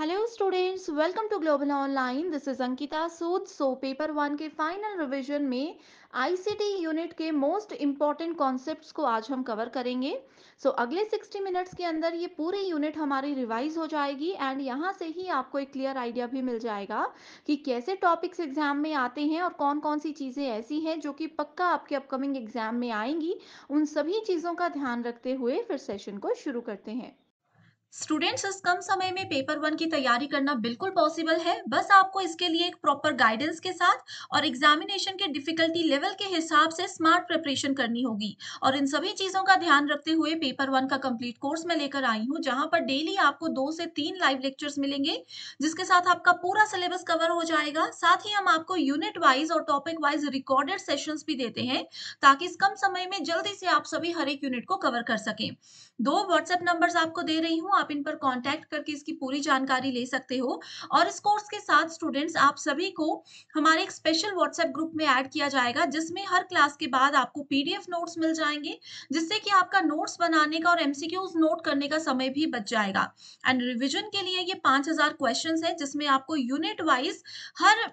Hello students welcome to global online this is Ankita Sood so paper one के final revision में ICT unit के most important concept को आज हम कवर करेंगे सो so, अगले 60 मिनट्स के अंदर ये पूरी यूनिट हमारी रिवाइज हो जाएगी एंड यहाँ से ही आपको एक क्लियर आइडिया भी मिल जाएगा कि कैसे टॉपिक्स एग्जाम में आते हैं और कौन कौन सी चीजें ऐसी हैं जो कि पक्का आपके अपकमिंग एग्जाम में आएंगी उन सभी चीजों का ध्यान रखते हुए फिर सेशन को शुरू करते हैं स्टूडेंट्स इस कम समय में पेपर वन की तैयारी करना बिल्कुल पॉसिबल है बस आपको इसके लिए एक प्रॉपर गाइडेंस के साथ और एग्जामिनेशन के डिफिकल्टी लेवल के हिसाब से स्मार्ट प्रिपरेशन करनी होगी और इन सभी चीजों का ध्यान रखते हुए पेपर वन का कंप्लीट कोर्स में लेकर आई हूँ जहां पर डेली आपको दो से तीन लाइव लेक्चर्स मिलेंगे जिसके साथ आपका पूरा सिलेबस कवर हो जाएगा साथ ही हम आपको यूनिट वाइज और टॉपिक वाइज रिकॉर्डेड सेशन भी देते हैं ताकि इस कम समय में जल्दी से आप सभी हर एक यूनिट को कवर कर सकें दो व्हाट्सएप नंबर्स आपको दे रही हूँ आप इन पर कांटेक्ट करके इसकी पूरी जानकारी ले सकते हो और इस कोर्स के साथ स्टूडेंट्स आप सभी को हमारे एक स्पेशल व्हाट्सएप ग्रुप में ऐड किया जाएगा जिसमें हर क्लास के बाद आपको पीडीएफ नोट्स मिल जाएंगे जिससे कि आपका नोट्स बनाने का और एमसीक्यूज नोट करने का समय भी बच जाएगा एंड रिविजन के लिए ये पांच हजार क्वेश्चन है जिसमें आपको यूनिट वाइज हर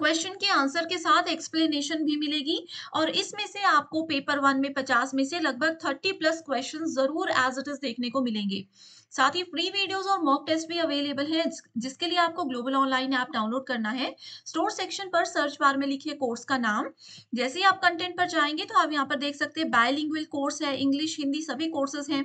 क्वेश्चन के आंसर के साथ एक्सप्लेनेशन भी मिलेगी और इसमें से आपको पेपर वन में पचास में से लगभग थर्टी प्लस क्वेश्चन जरूर एज इट इज देखने को मिलेंगे साथ ही फ्री वीडियोस और मॉक टेस्ट भी अवेलेबल हैं जिसके लिए आपको ग्लोबल ऑनलाइन ऐप डाउनलोड करना है स्टोर सेक्शन पर सर्च बार में लिखिए कोर्स का नाम जैसे ही आप कंटेंट पर जाएंगे तो आप यहाँ पर देख सकते हैं बायलिंगुअल कोर्स है इंग्लिश हिंदी सभी कोर्सेज हैं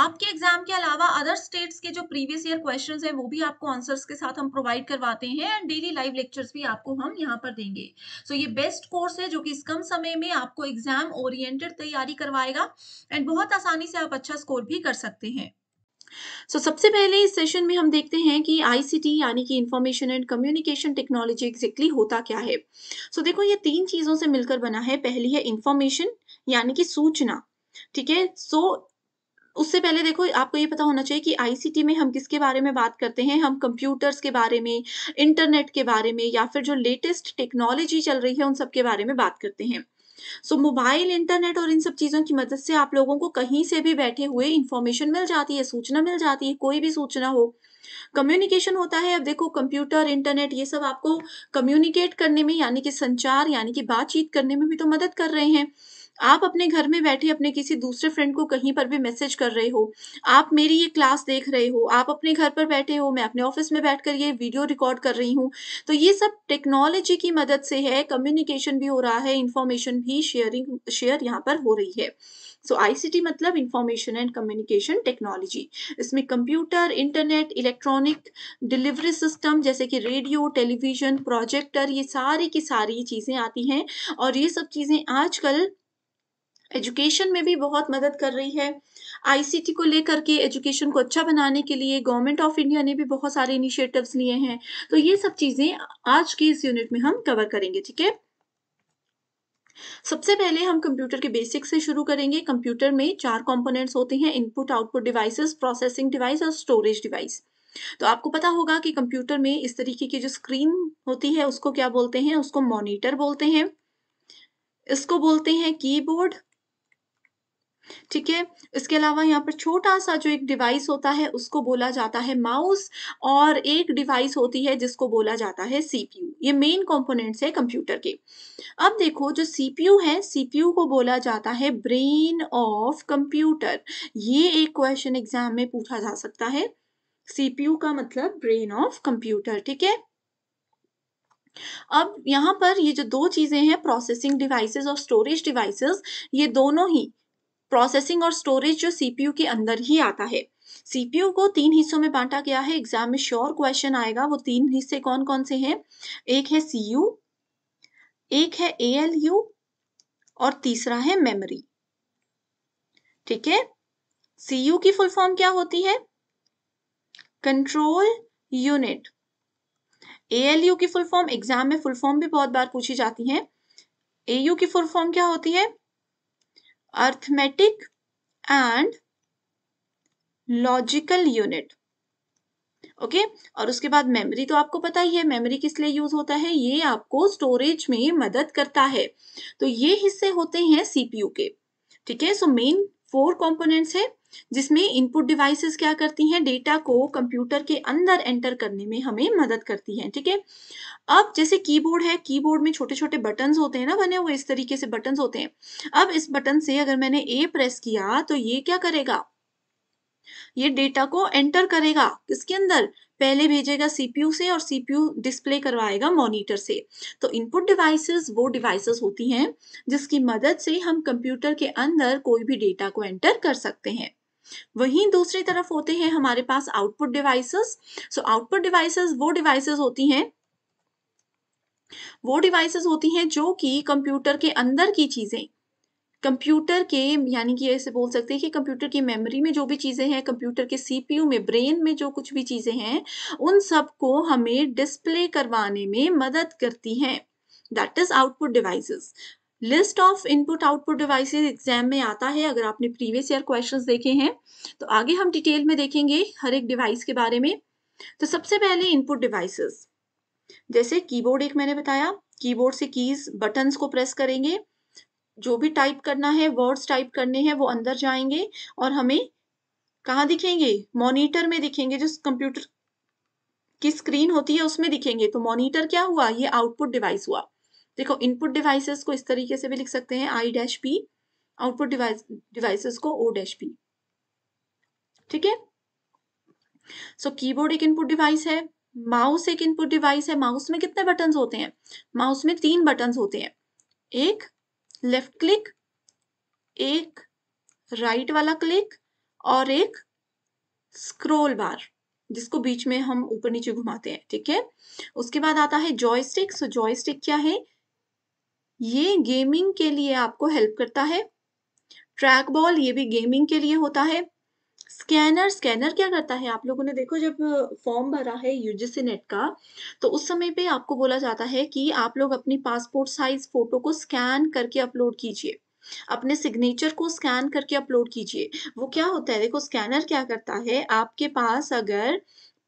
आपके एग्जाम के अलावा अदर स्टेट्स के जो प्रीवियस ईयर क्वेश्चंस हैं वो भी आपको आंसर्स के साथ हम प्रोवाइड करवाते हैं एंड डेली लाइव लेक्चर्स भी आपको हम यहाँ पर देंगे सो so, ये बेस्ट कोर्स है जो कि इस कम समय में आपको एग्जाम ओरिएंटेड तैयारी करवाएगा एंड बहुत आसानी से आप अच्छा स्कोर भी कर सकते हैं सो so, सबसे पहले इस सेशन में हम देखते हैं कि आईसीटी यानी कि information and communication technology exactly होता क्या है सो so, देखो ये तीन चीजों से मिलकर बना है पहली है इंफॉर्मेशन यानी कि सूचना ठीक है सो उससे पहले देखो आपको ये पता होना चाहिए कि आईसीटी में हम किसके बारे में बात करते हैं हम कंप्यूटर्स के बारे में इंटरनेट के बारे में या फिर जो लेटेस्ट टेक्नोलॉजी चल रही है उन सब के बारे में बात करते हैं सो मोबाइल इंटरनेट और इन सब चीज़ों की मदद से आप लोगों को कहीं से भी बैठे हुए इंफॉर्मेशन मिल जाती है सूचना मिल जाती है कोई भी सूचना हो कम्युनिकेशन होता है अब देखो कंप्यूटर इंटरनेट ये सब आपको कम्युनिकेट करने में यानी कि संचार यानी कि बातचीत करने में भी तो मदद कर रहे हैं आप अपने घर में बैठे अपने किसी दूसरे फ्रेंड को कहीं पर भी मैसेज कर रहे हो आप मेरी ये क्लास देख रहे हो आप अपने घर पर बैठे हो मैं अपने ऑफिस में बैठ कर ये वीडियो रिकॉर्ड कर रही हूँ तो ये सब टेक्नोलॉजी की मदद से है कम्युनिकेशन भी हो रहा है इंफॉर्मेशन भी शेयरिंग शेयर यहाँ पर हो रही है सो so, आईसीटी मतलब इंफॉर्मेशन एंड कम्युनिकेशन टेक्नोलॉजी इसमें computer internet electronic delivery system जैसे कि रेडियो टेलीविजन प्रोजेक्टर ये सारी की सारी चीज़ें आती हैं और ये सब चीज़ें आजकल एजुकेशन में भी बहुत मदद कर रही है आईसीटी को लेकर के एजुकेशन को अच्छा बनाने के लिए गवर्नमेंट ऑफ इंडिया ने भी बहुत सारे इनिशिएटिव्स लिए हैं तो ये सब चीज़ें आज की इस यूनिट में हम कवर करेंगे ठीक है सबसे पहले हम कंप्यूटर के बेसिक से शुरू करेंगे कंप्यूटर में चार कंपोनेंट्स होते हैं input output devices processing device और स्टोरेज डिवाइस तो आपको पता होगा कि कंप्यूटर में इस तरीके की जो स्क्रीन होती है उसको क्या बोलते हैं उसको मॉनिटर बोलते हैं इसको बोलते हैं कीबोर्ड ठीक है इसके अलावा यहाँ पर छोटा सा जो एक डिवाइस होता है उसको बोला जाता है माउस और एक डिवाइस होती है जिसको बोला जाता है सीपीयू ये मेन कंपोनेंट्स है कंप्यूटर के अब देखो जो सीपीयू है सीपीयू को बोला जाता है ब्रेन ऑफ कंप्यूटर ये एक क्वेश्चन एग्जाम में पूछा जा सकता है सीपीयू का मतलब ब्रेन ऑफ कंप्यूटर ठीक है अब यहाँ पर ये जो दो चीज़ें हैं प्रोसेसिंग डिवाइसेस और स्टोरेज डिवाइसेस ये दोनों ही प्रोसेसिंग और स्टोरेज जो सीपीयू के अंदर ही आता है सीपीयू को तीन हिस्सों में बांटा गया है एग्जाम में श्योर क्वेश्चन आएगा वो तीन हिस्से कौन कौन से हैं एक है सीयू एक है एएलयू और तीसरा है मेमोरी ठीक है सीयू की फुल फॉर्म क्या होती है कंट्रोल यूनिट एएलयू की फुल फॉर्म एग्जाम में फुल फॉर्म भी बहुत बार पूछी जाती है एयू की फुल फॉर्म क्या होती है arithmetic and logical unit okay और उसके बाद मेमोरी तो आपको पता ही है मेमोरी किस लिए यूज होता है ये आपको स्टोरेज में मदद करता है तो ये हिस्से होते हैं सीपीयू के ठीक है सो मेन फोर कंपोनेंट्स है जिसमें इनपुट डिवाइसेस क्या करती हैं डेटा को कंप्यूटर के अंदर एंटर करने में हमें मदद करती हैं ठीक है अब जैसे कीबोर्ड है कीबोर्ड में छोटे छोटे बटन होते हैं ना बने हुए इस तरीके से बटन होते हैं अब इस बटन से अगर मैंने ए प्रेस किया तो ये क्या करेगा ये डेटा को एंटर करेगा किसके अंदर पहले भेजेगा सीपीयू से और सीपीयू डिस्प्ले करवाएगा मॉनिटर से तो इनपुट डिवाइसेस वो डिवाइसेस होती हैं जिसकी मदद से हम कंप्यूटर के अंदर कोई भी डेटा को एंटर कर सकते हैं वहीं दूसरी तरफ होते हैं हमारे पास output devices so output devices वो डिवाइसेस होती हैं वो डिवाइसेस होती हैं जो कि कंप्यूटर के अंदर की चीजें कंप्यूटर के यानी कि ऐसे बोल सकते हैं कि कंप्यूटर की मेमोरी में जो भी चीज़ें हैं कंप्यूटर के सीपीयू में ब्रेन में जो कुछ भी चीज़ें हैं उन सब को हमें डिस्प्ले करवाने में मदद करती हैं that is output devices list of input output devices exam में आता है अगर आपने प्रीवियस ईयर क्वेश्चंस देखे हैं तो आगे हम डिटेल में देखेंगे हर एक डिवाइस के बारे में तो सबसे पहले इनपुट डिवाइसेस जैसे कीबोर्ड एक मैंने बताया कीबोर्ड से कीज बटन्स को प्रेस करेंगे जो भी टाइप करना है वर्ड्स टाइप करने हैं वो अंदर जाएंगे और हमें कहाँ दिखेंगे मॉनिटर में दिखेंगे जो कंप्यूटर की स्क्रीन होती है उसमें दिखेंगे तो मॉनिटर क्या हुआ ये आउटपुट डिवाइस हुआ देखो इनपुट डिवाइसेस को इस तरीके से भी लिख सकते हैं I dash P output device devices को ओ डैश पी ठीक है सो कीबोर्ड एक इनपुट डिवाइस है माउस एक इनपुट डिवाइस है माउस में कितने बटन होते हैं माउस में तीन बटन होते हैं एक लेफ्ट क्लिक एक राइट right वाला क्लिक और एक स्क्रोल बार जिसको बीच में हम ऊपर नीचे घुमाते हैं ठीक है उसके बाद आता है जॉयस्टिक सो जॉयस्टिक क्या है ये गेमिंग के लिए आपको हेल्प करता है ट्रैक बॉल ये भी गेमिंग के लिए होता है स्कैनर स्कैनर क्या करता है आप लोगों ने देखो जब फॉर्म भरा है यूजीसी नेट का तो उस समय पे आपको बोला जाता है कि आप लोग अपनी पासपोर्ट साइज फोटो को स्कैन करके अपलोड कीजिए अपने सिग्नेचर को स्कैन करके अपलोड कीजिए वो क्या होता है देखो स्कैनर क्या करता है आपके पास अगर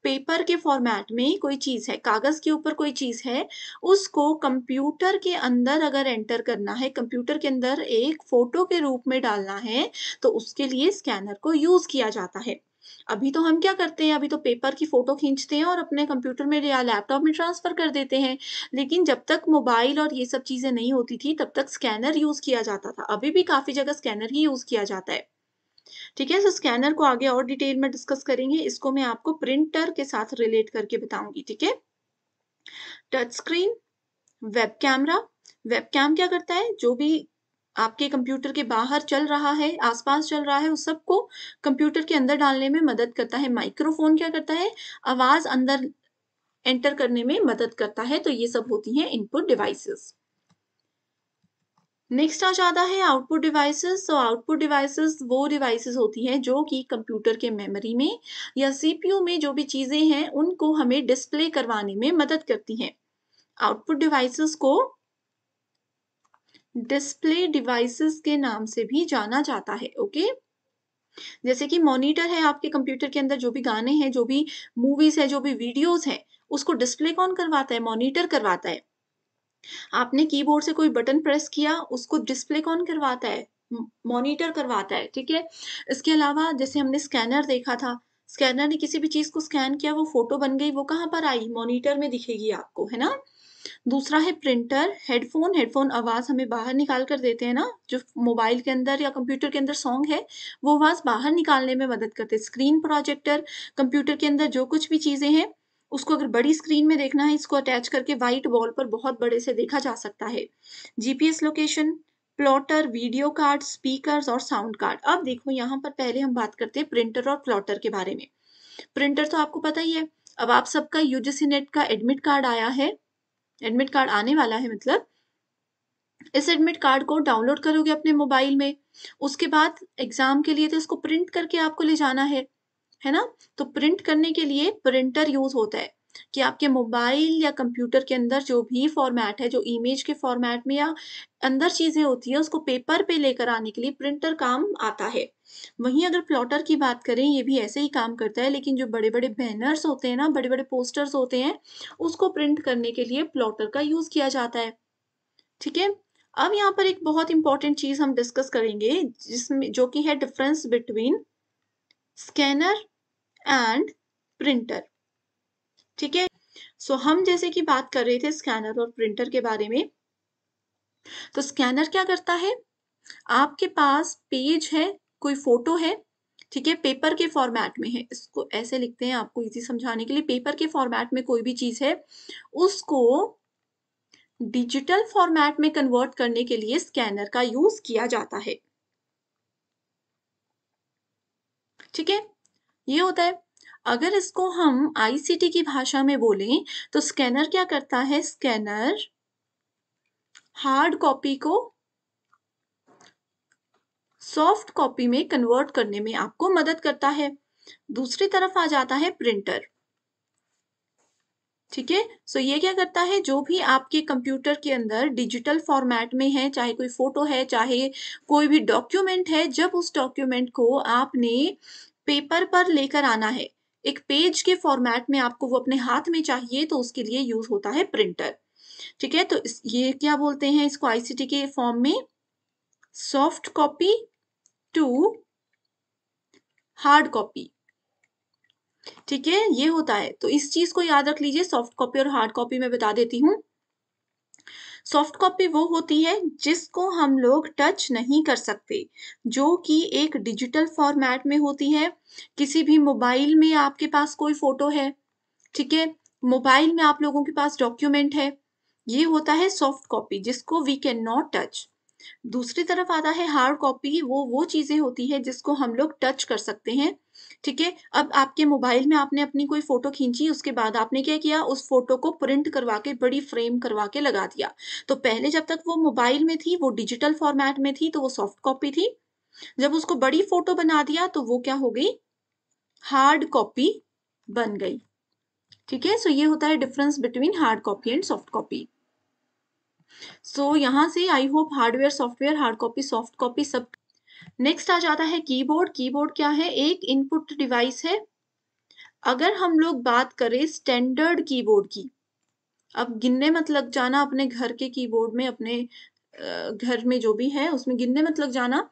पेपर के फॉर्मेट में कोई चीज़ है कागज़ के ऊपर कोई चीज़ है उसको कंप्यूटर के अंदर अगर एंटर करना है कंप्यूटर के अंदर एक फ़ोटो के रूप में डालना है तो उसके लिए स्कैनर को यूज़ किया जाता है अभी तो हम क्या करते हैं अभी तो पेपर की फ़ोटो खींचते हैं और अपने कंप्यूटर में या लैपटॉप में ट्रांसफ़र कर देते हैं लेकिन जब तक मोबाइल और ये सब चीज़ें नहीं होती थी तब तक स्कैनर यूज़ किया जाता था अभी भी काफ़ी जगह स्कैनर ही यूज़ किया जाता है ठीक है सो स्कैनर को आगे और डिटेल में डिस्कस करेंगे इसको मैं आपको प्रिंटर के साथ रिलेट करके बताऊंगी ठीक है touch screen web camera web cam क्या करता है जो भी आपके कंप्यूटर के बाहर चल रहा है आसपास चल रहा है उस सबको कंप्यूटर के अंदर डालने में मदद करता है माइक्रोफोन क्या करता है आवाज अंदर एंटर करने में मदद करता है तो ये सब होती हैं इनपुट डिवाइसेस नेक्स्ट आ जाता है आउटपुट डिवाइसेस तो आउटपुट डिवाइसेस वो डिवाइसेस होती हैं जो कि कंप्यूटर के मेमोरी में या सीपीयू में जो भी चीज़ें हैं उनको हमें डिस्प्ले करवाने में मदद करती हैं आउटपुट डिवाइसेस को डिस्प्ले डिवाइसेस के नाम से भी जाना जाता है ओके जैसे कि मॉनिटर है आपके कंप्यूटर के अंदर जो भी गाने हैं जो भी मूवीज है जो भी वीडियोज है उसको डिस्प्ले कौन करवाता है मॉनिटर करवाता है आपने कीबोर्ड से कोई बटन प्रेस किया उसको डिस्प्ले कौन करवाता है मॉनिटर करवाता है ठीक है इसके अलावा जैसे हमने स्कैनर देखा था स्कैनर ने किसी भी चीज़ को स्कैन किया वो फोटो बन गई वो कहाँ पर आई मॉनिटर में दिखेगी आपको है ना दूसरा है प्रिंटर हेडफोन हेडफोन आवाज हमें बाहर निकाल कर देते हैं ना जो मोबाइल के अंदर या कंप्यूटर के अंदर सॉन्ग है वो आवाज बाहर निकालने में मदद करते हैं स्क्रीन प्रोजेक्टर कंप्यूटर के अंदर जो कुछ भी चीजें हैं उसको अगर बड़ी स्क्रीन में देखना है इसको अटैच करके व्हाइट वॉल पर बहुत बड़े से देखा जा सकता है GPS location plotter video card speaker और साउंड कार्ड अब देखो यहाँ पर पहले हम बात करते हैं प्रिंटर और प्लॉटर के बारे में प्रिंटर तो आपको पता ही है अब आप सबका यूजीसी नेट का एडमिट कार्ड आया है एडमिट कार्ड आने वाला है मतलब इस एडमिट कार्ड को डाउनलोड करोगे अपने मोबाइल में उसके बाद एग्जाम के लिए तो इसको प्रिंट करके आपको ले जाना है है ना तो प्रिंट करने के लिए प्रिंटर यूज होता है कि आपके मोबाइल या कंप्यूटर के अंदर जो भी फॉर्मेट है जो इमेज के फॉर्मेट में या अंदर चीजें होती है उसको पेपर पे लेकर आने के लिए प्रिंटर काम आता है वहीं अगर प्लॉटर की बात करें ये भी ऐसे ही काम करता है लेकिन जो बड़े बड़े बैनर्स होते हैं ना बड़े बड़े पोस्टर्स होते हैं उसको प्रिंट करने के लिए प्लॉटर का यूज किया जाता है ठीक है अब यहाँ पर एक बहुत इंपॉर्टेंट चीज हम डिस्कस करेंगे जिसमें जो कि है difference between scanner and printer ठीक है सो हम जैसे कि बात कर रहे थे स्कैनर और प्रिंटर के बारे में तो स्कैनर क्या करता है आपके पास पेज है कोई फोटो है ठीक है पेपर के फॉर्मेट में है इसको ऐसे लिखते हैं आपको इजी समझाने के लिए पेपर के फॉर्मेट में कोई भी चीज है उसको डिजिटल फॉर्मेट में कन्वर्ट करने के लिए स्कैनर का यूज किया जाता है ठीक है ये होता है अगर इसको हम आईसीटी की भाषा में बोलें तो स्कैनर क्या करता है स्कैनर हार्ड कॉपी को सॉफ्ट कॉपी में कन्वर्ट करने में आपको मदद करता है दूसरी तरफ आ जाता है प्रिंटर ठीक है सो ये क्या करता है जो भी आपके कंप्यूटर के अंदर डिजिटल फॉर्मेट में है चाहे कोई फोटो है चाहे कोई भी डॉक्यूमेंट है जब उस डॉक्यूमेंट को आपने पेपर पर लेकर आना है एक पेज के फॉर्मेट में आपको वो अपने हाथ में चाहिए तो उसके लिए यूज होता है प्रिंटर ठीक है तो ये क्या बोलते हैं इसको आईसीटी के फॉर्म में soft copy to hard copy ठीक है ये होता है तो इस चीज को याद रख लीजिए सॉफ्ट कॉपी और हार्ड कॉपी में बता देती हूँ सॉफ्ट कॉपी वो होती है जिसको हम लोग टच नहीं कर सकते जो कि एक डिजिटल फॉर्मेट में होती है किसी भी मोबाइल में आपके पास कोई फोटो है ठीक है मोबाइल में आप लोगों के पास डॉक्यूमेंट है ये होता है सॉफ्ट कॉपी जिसको वी कैन नॉट टच दूसरी तरफ आता है हार्ड कॉपी वो वो चीज़ें होती है जिसको हम लोग टच कर सकते हैं ठीक है अब आपके मोबाइल में आपने अपनी कोई फोटो खींची उसके बाद आपने क्या किया उस फोटो को प्रिंट करवा के बड़ी फ्रेम करवा के लगा दिया तो पहले जब तक वो मोबाइल में थी वो डिजिटल फॉर्मेट में थी तो वो सॉफ्ट कॉपी थी जब उसको बड़ी फोटो बना दिया तो वो क्या हो गई हार्ड कॉपी बन गई ठीक है सो ये होता है difference between hard copy and soft copy so यहां से I hope hardware software hard copy soft copy सब नेक्स्ट आ जाता है कीबोर्ड कीबोर्ड क्या है एक इनपुट डिवाइस है अगर हम लोग बात करें स्टैंडर्ड कीबोर्ड की अब गिनने मत लग जाना अपने घर के कीबोर्ड में अपने घर में जो भी है उसमें गिनने मत लग जाना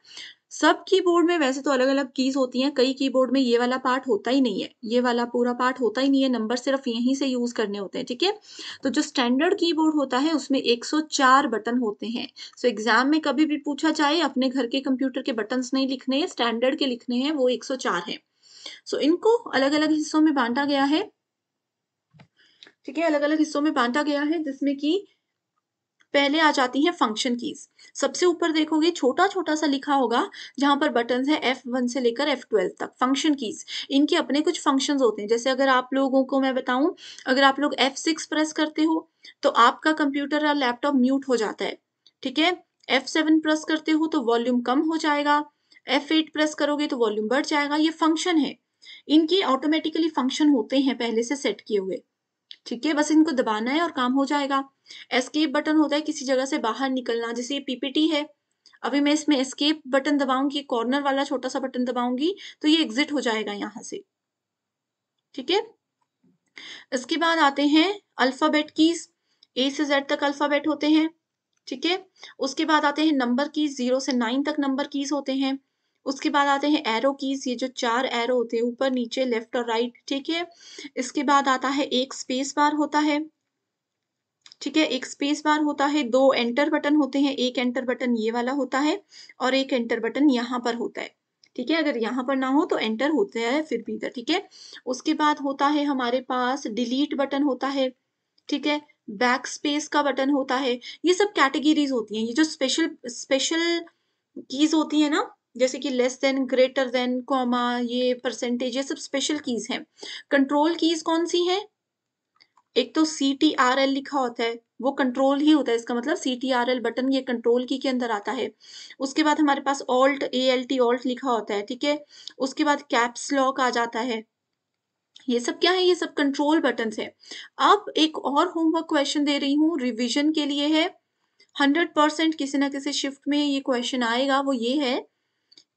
सब कीबोर्ड में वैसे तो अलग अलग कीज होती हैं कई कीबोर्ड में ये वाला पार्ट होता ही नहीं है ये वाला पूरा पार्ट होता ही नहीं है नंबर सिर्फ यहीं से यूज करने होते हैं ठीक है तो जो स्टैंडर्ड कीबोर्ड होता है उसमें 104 बटन होते हैं सो so, एग्जाम में कभी भी पूछा जाए अपने घर के कंप्यूटर के बटन नहीं लिखने हैं स्टैंडर्ड के लिखने हैं वो एक सौ है सो so, इनको अलग अलग हिस्सों में बांटा गया है ठीक है अलग अलग हिस्सों में बांटा गया है जिसमें कि पहले आ जाती हैं फंक्शन कीज सबसे ऊपर देखोगे छोटा छोटा सा लिखा होगा जहां पर बटन है एफ वन से लेकर एफ ट्वेल्व तक फंक्शन कीज इनके अपने कुछ फंक्शंस होते हैं जैसे अगर आप लोगों को मैं बताऊं अगर आप लोग एफ सिक्स प्रेस करते हो तो आपका कंप्यूटर या लैपटॉप म्यूट हो जाता है ठीक है एफ सेवन प्रेस करते हो तो वॉल्यूम कम हो जाएगा एफ एट प्रेस करोगे तो वॉल्यूम बढ़ जाएगा ये फंक्शन है इनके ऑटोमेटिकली फंक्शन होते हैं पहले से सेट किए हुए ठीक है बस इनको दबाना है और काम हो जाएगा एस्केप बटन होता है किसी जगह से बाहर निकलना जैसे ये पीपीटी है अभी मैं इसमें एस्केप बटन दबाऊंगी कॉर्नर वाला छोटा सा बटन दबाऊंगी तो ये एग्जिट हो जाएगा यहाँ से ठीक है इसके बाद आते हैं अल्फाबेट कीज ए से जेड तक अल्फाबेट होते हैं ठीक है उसके बाद आते हैं नंबर कीज जीरो से नाइन तक नंबर कीज होते हैं उसके बाद आते हैं एरो कीज ये जो चार एरो होते हैं ऊपर नीचे लेफ्ट और राइट ठीक है इसके बाद आता है एक स्पेस बार होता है ठीक है एक स्पेस बार होता है दो एंटर बटन होते हैं एक एंटर बटन ये वाला होता है और एक एंटर बटन यहाँ पर होता है ठीक है अगर यहाँ पर ना हो तो एंटर होता है फिर भी इधर ठीक है उसके बाद होता है हमारे पास डिलीट बटन होता है ठीक है बैक स्पेस का बटन होता है ये सब कैटेगरीज होती हैं ये जो स्पेशल स्पेशल कीज होती है ना जैसे कि less than greater than comma ये परसेंटेज ये सब स्पेशल कीज हैं कंट्रोल कीज कौन सी हैं एक तो सी टी आर एल लिखा होता है वो कंट्रोल ही होता है इसका मतलब C T R L button ये कंट्रोल की के अंदर आता है उसके बाद हमारे पास alt A L T alt लिखा होता है ठीक है उसके बाद कैप्स लॉक आ जाता है ये सब क्या है ये सब कंट्रोल बटन है अब एक और होमवर्क क्वेश्चन दे रही हूँ रिविजन के लिए है हंड्रेड परसेंट किसी ना किसी शिफ्ट में ये क्वेश्चन आएगा वो ये है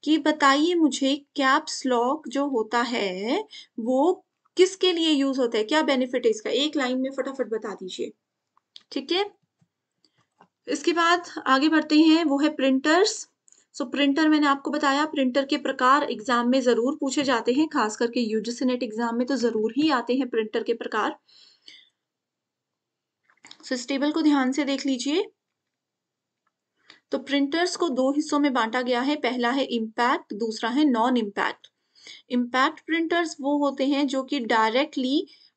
कि बताइए मुझे कैप्स लॉक जो होता है वो किसके लिए यूज होता है क्या बेनिफिट है इसका एक लाइन में फटाफट बता दीजिए ठीक है इसके बाद आगे बढ़ते हैं वो है प्रिंटर्स सो so, प्रिंटर मैंने आपको बताया प्रिंटर के प्रकार एग्जाम में जरूर पूछे जाते हैं खास करके यूजीसीनेट एग्जाम में तो जरूर ही आते हैं प्रिंटर के प्रकार सो so, इस टेबल को ध्यान से देख लीजिए तो प्रिंटर्स को दो हिस्सों में बांटा गया है पहला है इम्पैक्ट दूसरा है नॉन इम्पैक्ट इम्पैक्ट प्रिंटर्स वो होते हैं जो कि डायरेक्टली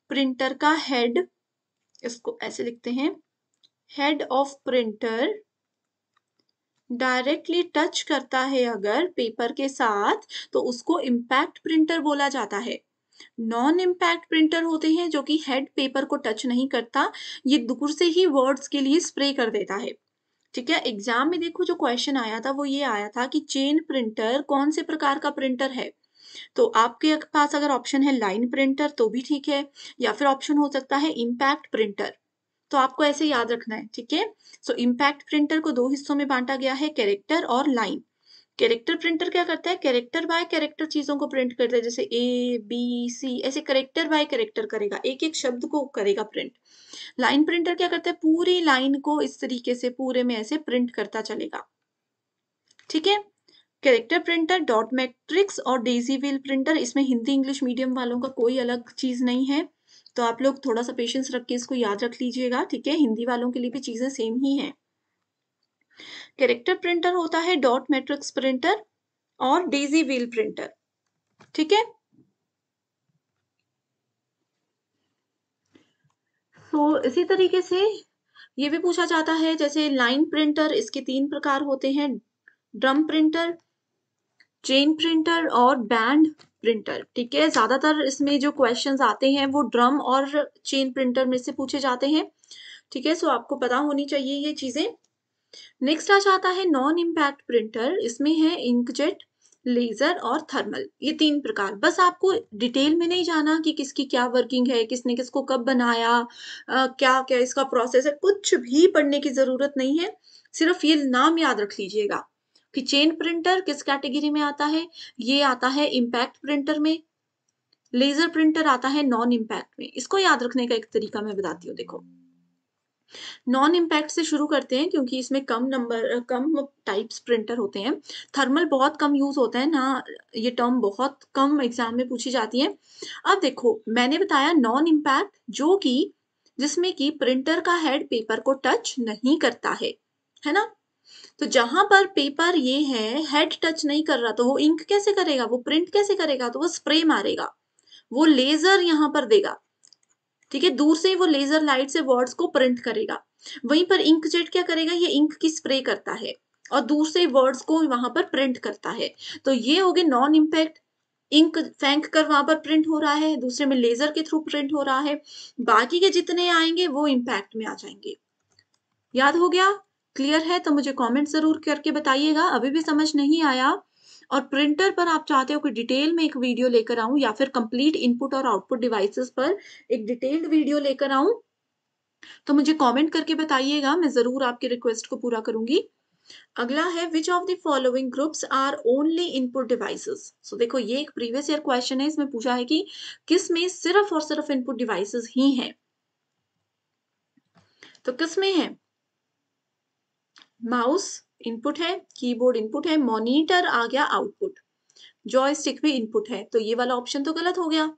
प्रिंटर का हेड इसको ऐसे लिखते हैं head of printer directly touch करता है अगर पेपर के साथ तो उसको इम्पैक्ट प्रिंटर बोला जाता है नॉन इम्पैक्ट प्रिंटर होते हैं जो कि हेड पेपर को टच नहीं करता ये दूर से ही वर्ड्स के लिए स्प्रे कर देता है ठीक है एग्जाम में देखो जो क्वेश्चन आया था वो ये आया था कि चेन प्रिंटर कौन से प्रकार का प्रिंटर है तो आपके पास अगर ऑप्शन है लाइन प्रिंटर तो भी ठीक है या फिर ऑप्शन हो सकता है इम्पैक्ट प्रिंटर तो आपको ऐसे याद रखना है ठीक है सो इम्पैक्ट प्रिंटर को दो हिस्सों में बांटा गया है कैरेक्टर और लाइन कैरेक्टर प्रिंटर क्या करता है कैरेक्टर बाय कैरेक्टर चीजों को प्रिंट करता है जैसे ए बी सी ऐसे कैरेक्टर बाय कैरेक्टर करेगा एक एक शब्द को करेगा प्रिंट लाइन प्रिंटर क्या करता है पूरी लाइन को इस तरीके से पूरे में ऐसे प्रिंट करता चलेगा ठीक है कैरेक्टर प्रिंटर डॉट मैट्रिक्स और डेजी व्हील प्रिंटर इसमें हिंदी इंग्लिश मीडियम वालों का कोई अलग चीज नहीं है तो आप लोग थोड़ा सा पेशेंस रख के इसको याद रख लीजिएगा ठीक है हिंदी वालों के लिए भी चीजें सेम ही हैं कैरेक्टर प्रिंटर होता है डॉट मैट्रिक्स प्रिंटर और डेजी व्हील प्रिंटर ठीक है तो इसी तरीके से ये भी पूछा जाता है जैसे लाइन प्रिंटर इसके तीन प्रकार होते हैं ड्रम प्रिंटर चेन प्रिंटर और बैंड प्रिंटर ठीक है ज्यादातर इसमें जो क्वेश्चंस आते हैं वो ड्रम और चेन प्रिंटर में से पूछे जाते हैं ठीक है सो आपको पता होनी चाहिए ये चीजें नेक्स्ट आ जाता है नॉन इम्पैक्ट प्रिंटर इसमें है इंकजेट लेज़र और थर्मल ये तीन प्रकार बस आपको डिटेल में नहीं जाना कि किसकी क्या वर्किंग है किसने किसको कब बनाया आ, क्या क्या इसका प्रोसेस है कुछ भी पढ़ने की ज़रूरत नहीं है सिर्फ ये नाम याद रख लीजिएगा कि चेन प्रिंटर किस कैटेगरी में आता है ये आता है इम्पैक्ट प्रिंटर में लेज़र प्रिंटर आता है नॉन इम्पैक्ट में इसको याद रखने का एक तरीका मैं बताती हूँ देखो नॉन इम्पैक्ट से शुरू करते हैं क्योंकि इसमें कम नंबर कम टाइप्स प्रिंटर होते हैं थर्मल बहुत कम यूज़ होता है ना ये टर्म बहुत कम एग्जाम में पूछी जाती है अब देखो मैंने बताया नॉन इम्पैक्ट जो कि जिसमें कि प्रिंटर का हेड पेपर को टच नहीं करता है है ना तो जहां पर पेपर ये है हेड टच नहीं कर रहा तो वो इंक कैसे करेगा वो प्रिंट कैसे करेगा तो वो स्प्रे मारेगा वो लेजर यहां पर देगा ठीक है दूर से वो लेजर लाइट से वर्ड्स को प्रिंट करेगा वहीं पर इंक जेट क्या करेगा ये इंक की स्प्रे करता है और दूसरे वर्ड्स को वहां पर प्रिंट करता है तो ये हो गए नॉन इम्पैक्ट इंक फेंक कर वहां पर प्रिंट हो रहा है दूसरे में लेजर के थ्रू प्रिंट हो रहा है बाकी के जितने आएंगे वो इम्पैक्ट में आ जाएंगे याद हो गया क्लियर है तो मुझे कमेंट जरूर करके बताइएगा अभी भी समझ नहीं आया और प्रिंटर पर आप चाहते हो कि डिटेल में एक वीडियो लेकर आऊं या फिर कंप्लीट इनपुट और आउटपुट डिवाइसेस पर एक डिटेल्ड वीडियो लेकर आऊं तो मुझे कमेंट करके बताइएगा मैं जरूर आपकी रिक्वेस्ट को पूरा करूंगी अगला है which of the following groups are only input devices so देखो ये एक प्रीवियस ईयर क्वेश्चन है इसमें पूछा है कि किस में सिर्फ और सिर्फ इनपुट डिवाइसेस ही है तो किसमें है माउस इनपुट है कीबोर्ड इनपुट है मॉनिटर आ गया आउटपुट जॉयस्टिक भी इनपुट है तो ये वाला ऑप्शन तो गलत हो गया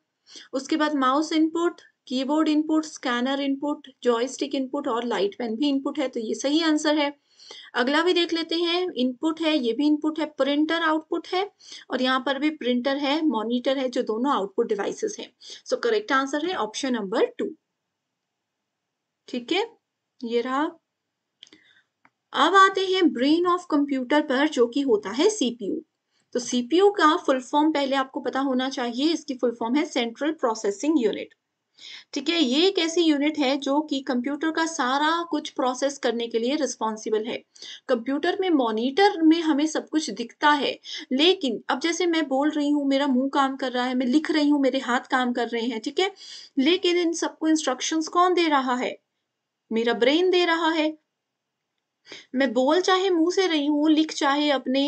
उसके बाद mouse input keyboard input scanner input joystick input और लाइट पेन भी इनपुट है तो ये सही आंसर है अगला भी देख लेते हैं इनपुट है ये भी इनपुट है प्रिंटर आउटपुट है और यहाँ पर भी प्रिंटर है मॉनिटर है जो दोनों आउटपुट डिवाइसेस हैं सो करेक्ट आंसर है ऑप्शन नंबर टू ठीक है ये रहा अब आते हैं ब्रेन ऑफ कंप्यूटर पर जो कि होता है सीपीयू तो सीपीयू का फुल फॉर्म पहले आपको पता होना चाहिए इसकी फुल फॉर्म है सेंट्रल प्रोसेसिंग यूनिट ठीक है ये एक ऐसी यूनिट है जो कि कंप्यूटर का सारा कुछ प्रोसेस करने के लिए रिस्पॉन्सिबल है कंप्यूटर में मॉनिटर में हमें सब कुछ दिखता है लेकिन अब जैसे मैं बोल रही हूँ मेरा मुंह काम कर रहा है मैं लिख रही हूँ मेरे हाथ काम कर रहे हैं ठीक है लेकिन इन सबको इंस्ट्रक्शंस कौन दे रहा है मेरा ब्रेन दे रहा है मैं बोल चाहे मुंह से रही हूँ लिख चाहे अपने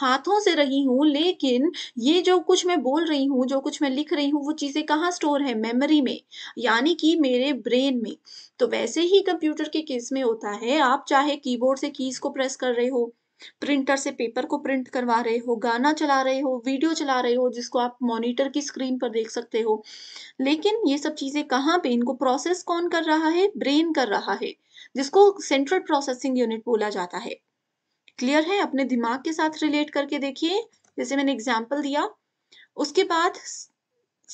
हाथों से रही हूँ लेकिन ये जो कुछ मैं बोल रही हूँ जो कुछ मैं लिख रही हूँ वो चीज़ें कहाँ स्टोर है मेमोरी में यानी कि मेरे ब्रेन में तो वैसे ही कंप्यूटर के केस में होता है आप चाहे कीबोर्ड से कीज को प्रेस कर रहे हो प्रिंटर से पेपर को प्रिंट करवा रहे हो गाना चला रहे हो वीडियो चला रहे हो जिसको आप मॉनिटर की स्क्रीन पर देख सकते हो लेकिन ये सब चीज़ें कहाँ पे इनको प्रोसेस कौन कर रहा है ब्रेन कर रहा है जिसको सेंट्रल प्रोसेसिंग यूनिट बोला जाता है क्लियर है अपने दिमाग के साथ रिलेट करके देखिए जैसे मैंने एग्जाम्पल दिया उसके बाद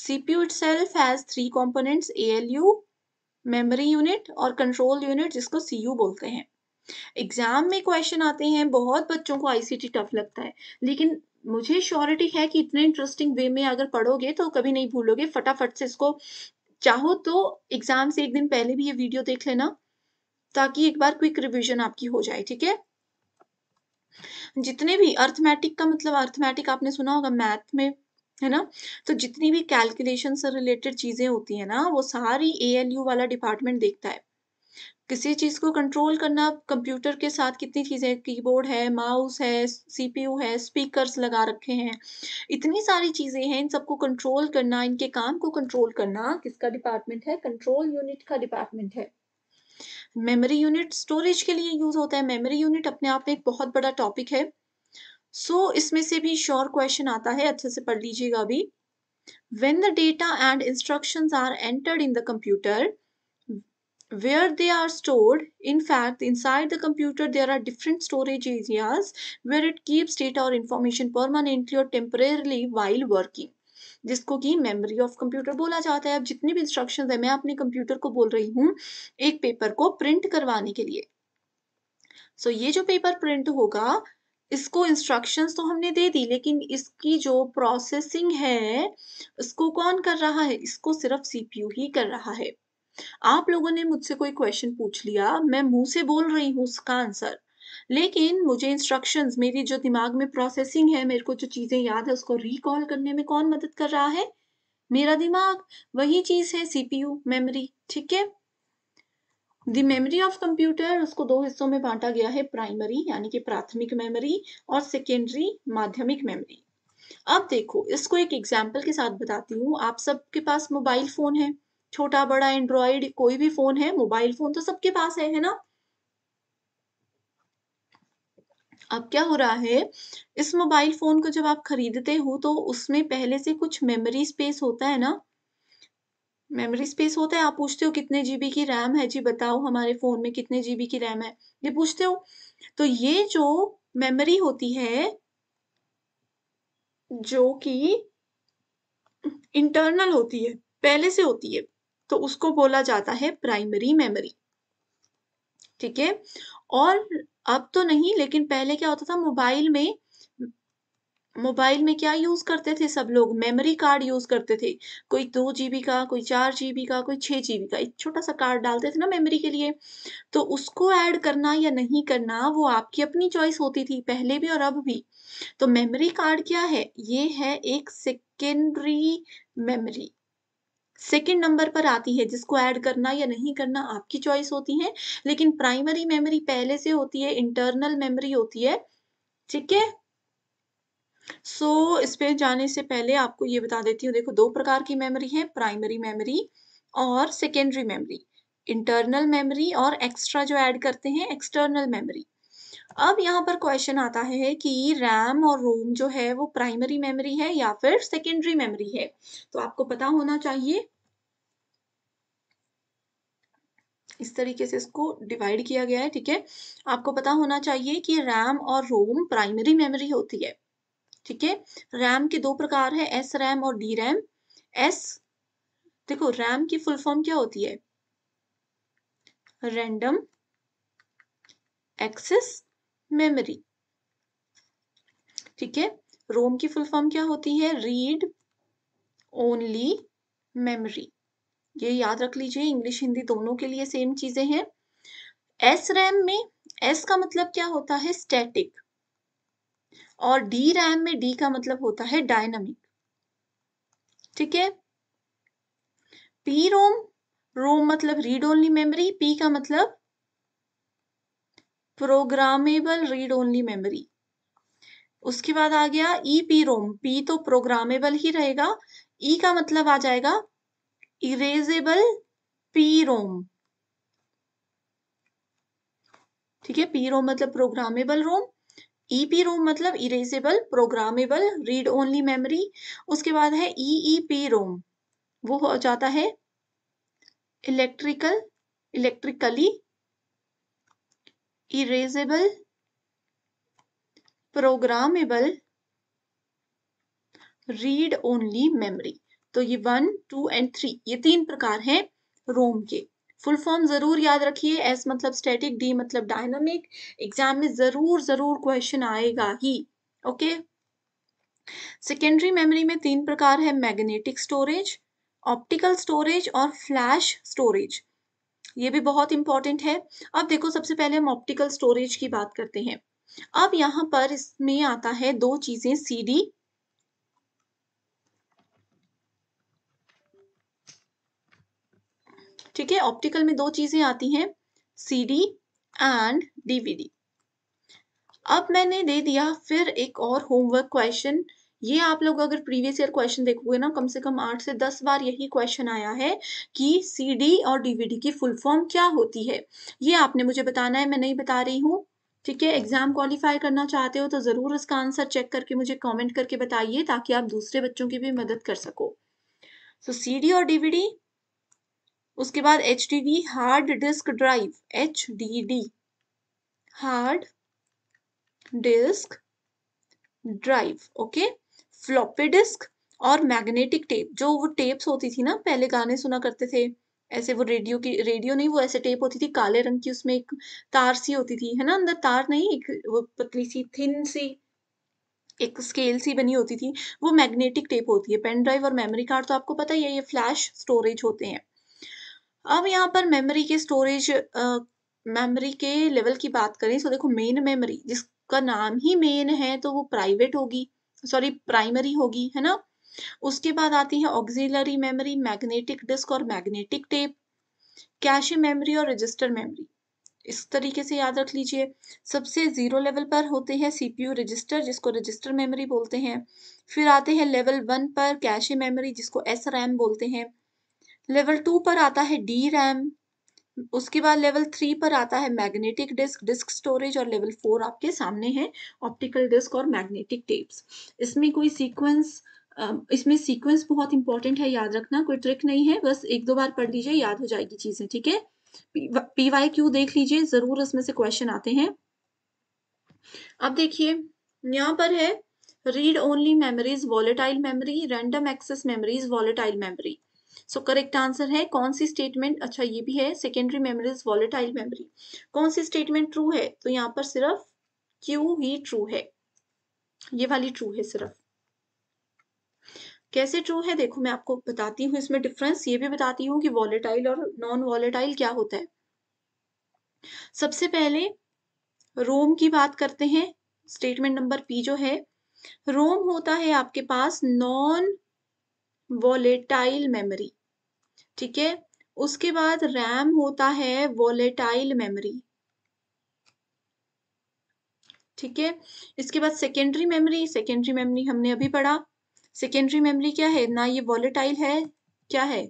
CPU itself has three components ALU memory unit और कंट्रोल यूनिट जिसको सीयू बोलते हैं एग्जाम में क्वेश्चन आते हैं बहुत बच्चों को आईसीटी टफ लगता है लेकिन मुझे श्योरिटी है कि इतने इंटरेस्टिंग वे में अगर पढ़ोगे तो कभी नहीं भूलोगे फटाफट से इसको चाहो तो एग्जाम से एक दिन पहले भी ये वीडियो देख लेना ताकि एक बार क्विक रिविजन आपकी हो जाए ठीक है जितने भी अर्थमेटिक का मतलब अर्थमेटिक आपने सुना होगा मैथ में है ना तो जितनी भी कैलकुलेशन से रिलेटेड चीज़ें होती है ना वो सारी यू वाला डिपार्टमेंट देखता है किसी चीज़ को कंट्रोल करना कंप्यूटर के साथ कितनी चीज़ें कीबोर्ड है माउस है सीपीयू है स्पीकर्स लगा रखे हैं इतनी सारी चीज़ें हैं इन सबको कंट्रोल करना इनके काम को कंट्रोल करना किसका डिपार्टमेंट है कंट्रोल यूनिट का डिपार्टमेंट है मेमोरी यूनिट स्टोरेज के लिए यूज़ होता है मेमोरी यूनिट अपने आप में एक बहुत बड़ा टॉपिक है सो so, इसमें से भी श्योर क्वेश्चन आता है अच्छे से पढ़ लीजिएगा अभी when the data and instruction are entered in the computer where they are stored in fact inside the computer there are different storage areas where it keeps data or information permanently or temporarily while working जिसको कि memory of computer बोला जाता है अब जितनी भी instruction है मैं अपने कंप्यूटर को बोल रही हूँ एक पेपर को प्रिंट करवाने के लिए सो so, ये जो पेपर प्रिंट होगा इसको इंस्ट्रक्शंस तो हमने दे दी लेकिन इसकी जो प्रोसेसिंग है इसको कौन कर रहा है इसको सिर्फ सीपीयू ही कर रहा है आप लोगों ने मुझसे कोई क्वेश्चन पूछ लिया मैं मुंह से बोल रही हूँ उसका आंसर लेकिन मुझे इंस्ट्रक्शंस मेरी जो दिमाग में प्रोसेसिंग है मेरे को जो चीज़ें याद है उसको रिकॉल करने में कौन मदद कर रहा है मेरा दिमाग वही चीज़ है सीपीयू मेमोरी ठीक है दी मेमोरी ऑफ कंप्यूटर उसको दो हिस्सों में बांटा गया है प्राइमरी यानी कि प्राथमिक मेमोरी और सेकेंडरी माध्यमिक मेमोरी अब देखो इसको एक एग्जाम्पल के साथ बताती हूँ आप सबके पास मोबाइल फ़ोन है छोटा बड़ा एंड्रॉयड कोई भी फ़ोन है मोबाइल फ़ोन तो सबके पास है है ना अब क्या हो रहा है इस मोबाइल फ़ोन को जब आप ख़रीदते हो तो उसमें पहले से कुछ मेमोरी स्पेस होता है ना मेमोरी स्पेस होता है आप पूछते हो कितने जीबी की रैम है जी बताओ हमारे फ़ोन में कितने जीबी की रैम है ये पूछते हो तो ये जो मेमोरी होती है जो कि इंटरनल होती है पहले से होती है तो उसको बोला जाता है प्राइमरी मेमोरी ठीक है और अब तो नहीं लेकिन पहले क्या होता था मोबाइल में मोबाइल में क्या यूज़ करते थे सब लोग मेमोरी कार्ड यूज़ करते थे कोई दो जी का कोई चार जीबी का कोई छह जीबी का एक छोटा सा कार्ड डालते थे ना मेमोरी के लिए तो उसको ऐड करना या नहीं करना वो आपकी अपनी चॉइस होती थी पहले भी और अब भी तो मेमोरी कार्ड क्या है ये है एक सेकेंडरी मेमोरी सेकेंड नंबर पर आती है जिसको ऐड करना या नहीं करना आपकी चॉइस होती है लेकिन प्राइमरी मेमोरी पहले से होती है इंटरनल मेमोरी होती है ठीक है सो इस पे जाने से पहले आपको ये बता देती हूँ देखो दो प्रकार की मेमोरी है प्राइमरी मेमोरी और सेकेंडरी मेमोरी इंटरनल मेमोरी और एक्स्ट्रा जो ऐड करते हैं एक्सटर्नल मेमोरी अब यहाँ पर क्वेश्चन आता है कि रैम और रोम जो है वो प्राइमरी मेमोरी है या फिर सेकेंडरी मेमोरी है तो आपको पता होना चाहिए इस तरीके से इसको डिवाइड किया गया है ठीक है आपको पता होना चाहिए कि रैम और रोम प्राइमरी मेमोरी होती है ठीक है रैम के दो प्रकार है एस रैम और डी रैम एस देखो रैम की फुल फॉर्म क्या होती है रैंडम एक्सेस मेमोरी ठीक है रोम की फुल फॉर्म क्या होती है रीड ओनली मेमोरी ये याद रख लीजिए इंग्लिश हिंदी दोनों के लिए सेम चीजें हैं एस रैम में एस का मतलब क्या होता है स्टैटिक और डी रैम में डी का मतलब होता है डायनामिक ठीक है पी रोम रोम मतलब रीड ओनली मेमोरी पी का मतलब प्रोग्रामेबल रीड ओनली मेमोरी उसके बाद आ गया ई पी रोम पी तो प्रोग्रामेबल ही रहेगा ई e का मतलब आ जाएगा इरेजेबल पी रोम ठीक है पी रोम मतलब प्रोग्रामेबल रोम ई पी रोम मतलब erasable programmable read only memory उसके बाद है ई ई पी रोम वो हो जाता है electrical electrically erasable programmable read only memory तो ये वन टू एंड थ्री ये तीन प्रकार हैं रोम के फुल फॉर्म जरूर याद रखिए एस मतलब स्टैटिक डी मतलब डायनामिक एग्जाम में जरूर जरूर क्वेश्चन आएगा ही ओके सेकेंडरी मेमोरी में तीन प्रकार है मैग्नेटिक स्टोरेज ऑप्टिकल स्टोरेज और फ्लैश स्टोरेज ये भी बहुत इंपॉर्टेंट है अब देखो सबसे पहले हम ऑप्टिकल स्टोरेज की बात करते हैं अब यहां पर इसमें आता है दो चीजें सीडी ठीक है ऑप्टिकल में दो चीजें आती हैं सीडी एंड डीवीडी अब मैंने दे दिया फिर एक और होमवर्क क्वेश्चन ये आप लोग अगर प्रीवियस ईयर क्वेश्चन देखोगे ना कम से कम आठ से दस बार यही क्वेश्चन आया है कि सीडी और डीवीडी की फुल फॉर्म क्या होती है ये आपने मुझे बताना है मैं नहीं बता रही हूँ ठीक है एग्जाम क्वालिफाई करना चाहते हो तो ज़रूर इसका आंसर चेक करके मुझे कॉमेंट करके बताइए ताकि आप दूसरे बच्चों की भी मदद कर सको सो so, डी और डीवीडी उसके बाद H hard disk drive H hard disk drive okay okay? Floppy disk और मैग्नेटिक टेप जो वो टेप्स होती थी ना पहले गाने सुना करते थे ऐसे वो रेडियो की रेडियो नहीं वो ऐसे टेप होती थी काले रंग की उसमें एक तार सी होती थी है ना अंदर तार नहीं एक वो पतली सी थिन सी एक स्केल सी बनी होती थी वो मैग्नेटिक टेप होती है पेन ड्राइव और मेमोरी कार्ड तो आपको पता ही है ये फ्लैश स्टोरेज होते हैं अब यहाँ पर मेमोरी के स्टोरेज मेमोरी के लेवल की बात करें सो तो देखो मेन मेमोरी जिसका नाम ही मेन है तो वो प्राइवेट होगी सॉरी प्राइमरी होगी है ना उसके बाद आती है ऑक्सिलरी मेमोरी मैग्नेटिक डिस्क और मैग्नेटिक टेप कैश मेमोरी और रजिस्टर मेमोरी इस तरीके से याद रख लीजिए सबसे ज़ीरो लेवल पर होते हैं सीपीयू रजिस्टर जिसको रजिस्टर मेमोरी बोलते हैं फिर आते हैं लेवल वन पर कैश मेमोरी जिसको एस रैम बोलते हैं लेवल टू पर आता है डी रैम उसके बाद लेवल थ्री पर आता है मैग्नेटिक डिस्क डिस्क स्टोरेज और लेवल फोर आपके सामने है ऑप्टिकल डिस्क और मैग्नेटिक टेप्स इसमें कोई सीक्वेंस इसमें सीक्वेंस बहुत इंपॉर्टेंट है याद रखना कोई ट्रिक नहीं है बस एक दो बार पढ़ लीजिए याद हो जाएगी चीज़ें ठीक है पी वाई क्यू देख लीजिए ज़रूर इसमें से क्वेश्चन आते हैं अब देखिए यहाँ पर है read only memories volatile memory random access memories volatile memory so correct answer है कौन सी स्टेटमेंट अच्छा ये भी है secondary memory is volatile memory कौन सी स्टेटमेंट ट्रू है तो यहाँ पर सिर्फ क्यू ही ट्रू है ये वाली ट्रू है सिर्फ कैसे ट्रू है देखो मैं आपको बताती हूँ इसमें डिफरेंस ये भी बताती हूँ कि वॉलेटाइल और नॉन वॉलेटाइल क्या होता है सबसे पहले रोम की बात करते हैं स्टेटमेंट नंबर पी जो है रोम होता है आपके पास नॉन वॉलेटाइल मेमोरी ठीक है उसके बाद रैम होता है वॉलेटाइल मेमोरी ठीक है इसके बाद सेकेंडरी मेमोरी सेकेंडरी मेमोरी हमने अभी पढ़ा सेकेंडरी मेमोरी क्या है ना ये वॉलेटाइल है क्या है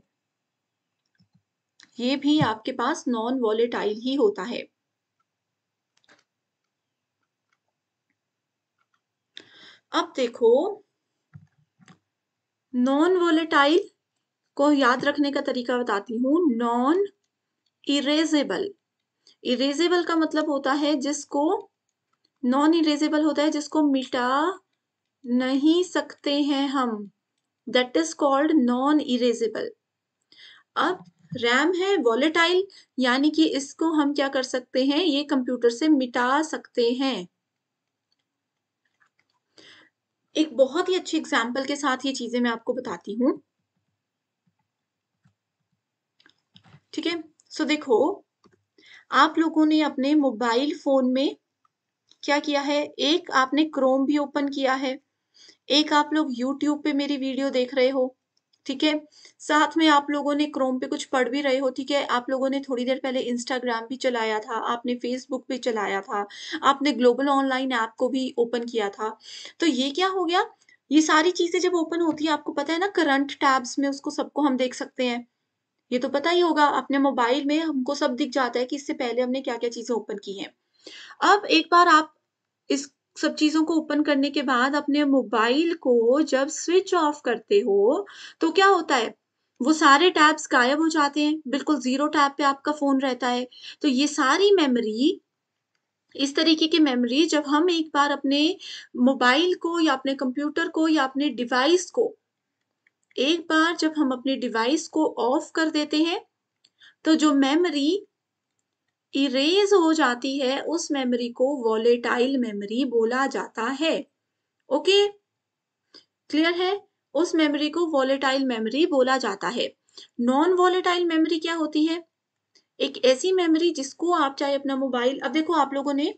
ये भी आपके पास नॉन वॉलेटाइल ही होता है अब देखो नॉन वोलेटाइल को याद रखने का तरीका बताती हूँ नॉन इरेजेबल इरेजेबल का मतलब होता है जिसको नॉन इरेजेबल होता है जिसको मिटा नहीं सकते हैं हम that is called non erasable अब रैम है वॉलेटाइल यानी कि इसको हम क्या कर सकते हैं ये कंप्यूटर से मिटा सकते हैं एक बहुत ही अच्छे एग्जाम्पल के साथ ये चीजें मैं आपको बताती हूं ठीक है सो देखो आप लोगों ने अपने मोबाइल फोन में क्या किया है एक आपने क्रोम भी ओपन किया है एक आप लोग यूट्यूब पे मेरी वीडियो देख रहे हो ठीक है साथ में आप लोगों ने क्रोम पे कुछ पढ़ भी रहे हो ठीक है आप लोगों ने थोड़ी देर पहले इंस्टाग्राम भी चलाया था आपने फेसबुक भी चलाया था आपने ग्लोबल ऑनलाइन ऐप को भी ओपन किया था तो ये क्या हो गया ये सारी चीजें जब ओपन होती है आपको पता है ना करंट टैब्स में उसको सबको हम देख सकते हैं ये तो पता ही होगा अपने मोबाइल में हमको सब दिख जाता है कि इससे पहले हमने क्या क्या चीजें ओपन की हैं अब एक बार आप इस सब चीज़ों को ओपन करने के बाद अपने मोबाइल को जब स्विच ऑफ करते हो तो क्या होता है वो सारे टैब्स गायब हो जाते हैं बिल्कुल जीरो टैब पे आपका फोन रहता है तो ये सारी मेमोरी इस तरीके की मेमोरी जब हम एक बार अपने मोबाइल को या अपने कंप्यूटर को या अपने डिवाइस को एक बार जब हम अपने डिवाइस को ऑफ कर देते हैं तो जो मेमोरी इरेज हो जाती है उस मेमोरी को वॉलेटाइल मेमोरी बोला जाता है ओके क्लियर है उस मेमोरी को वॉलेटाइल मेमोरी बोला जाता है नॉन वॉलेटाइल मेमोरी क्या होती है एक ऐसी मेमोरी जिसको आप चाहे अपना मोबाइल अब देखो आप लोगों ने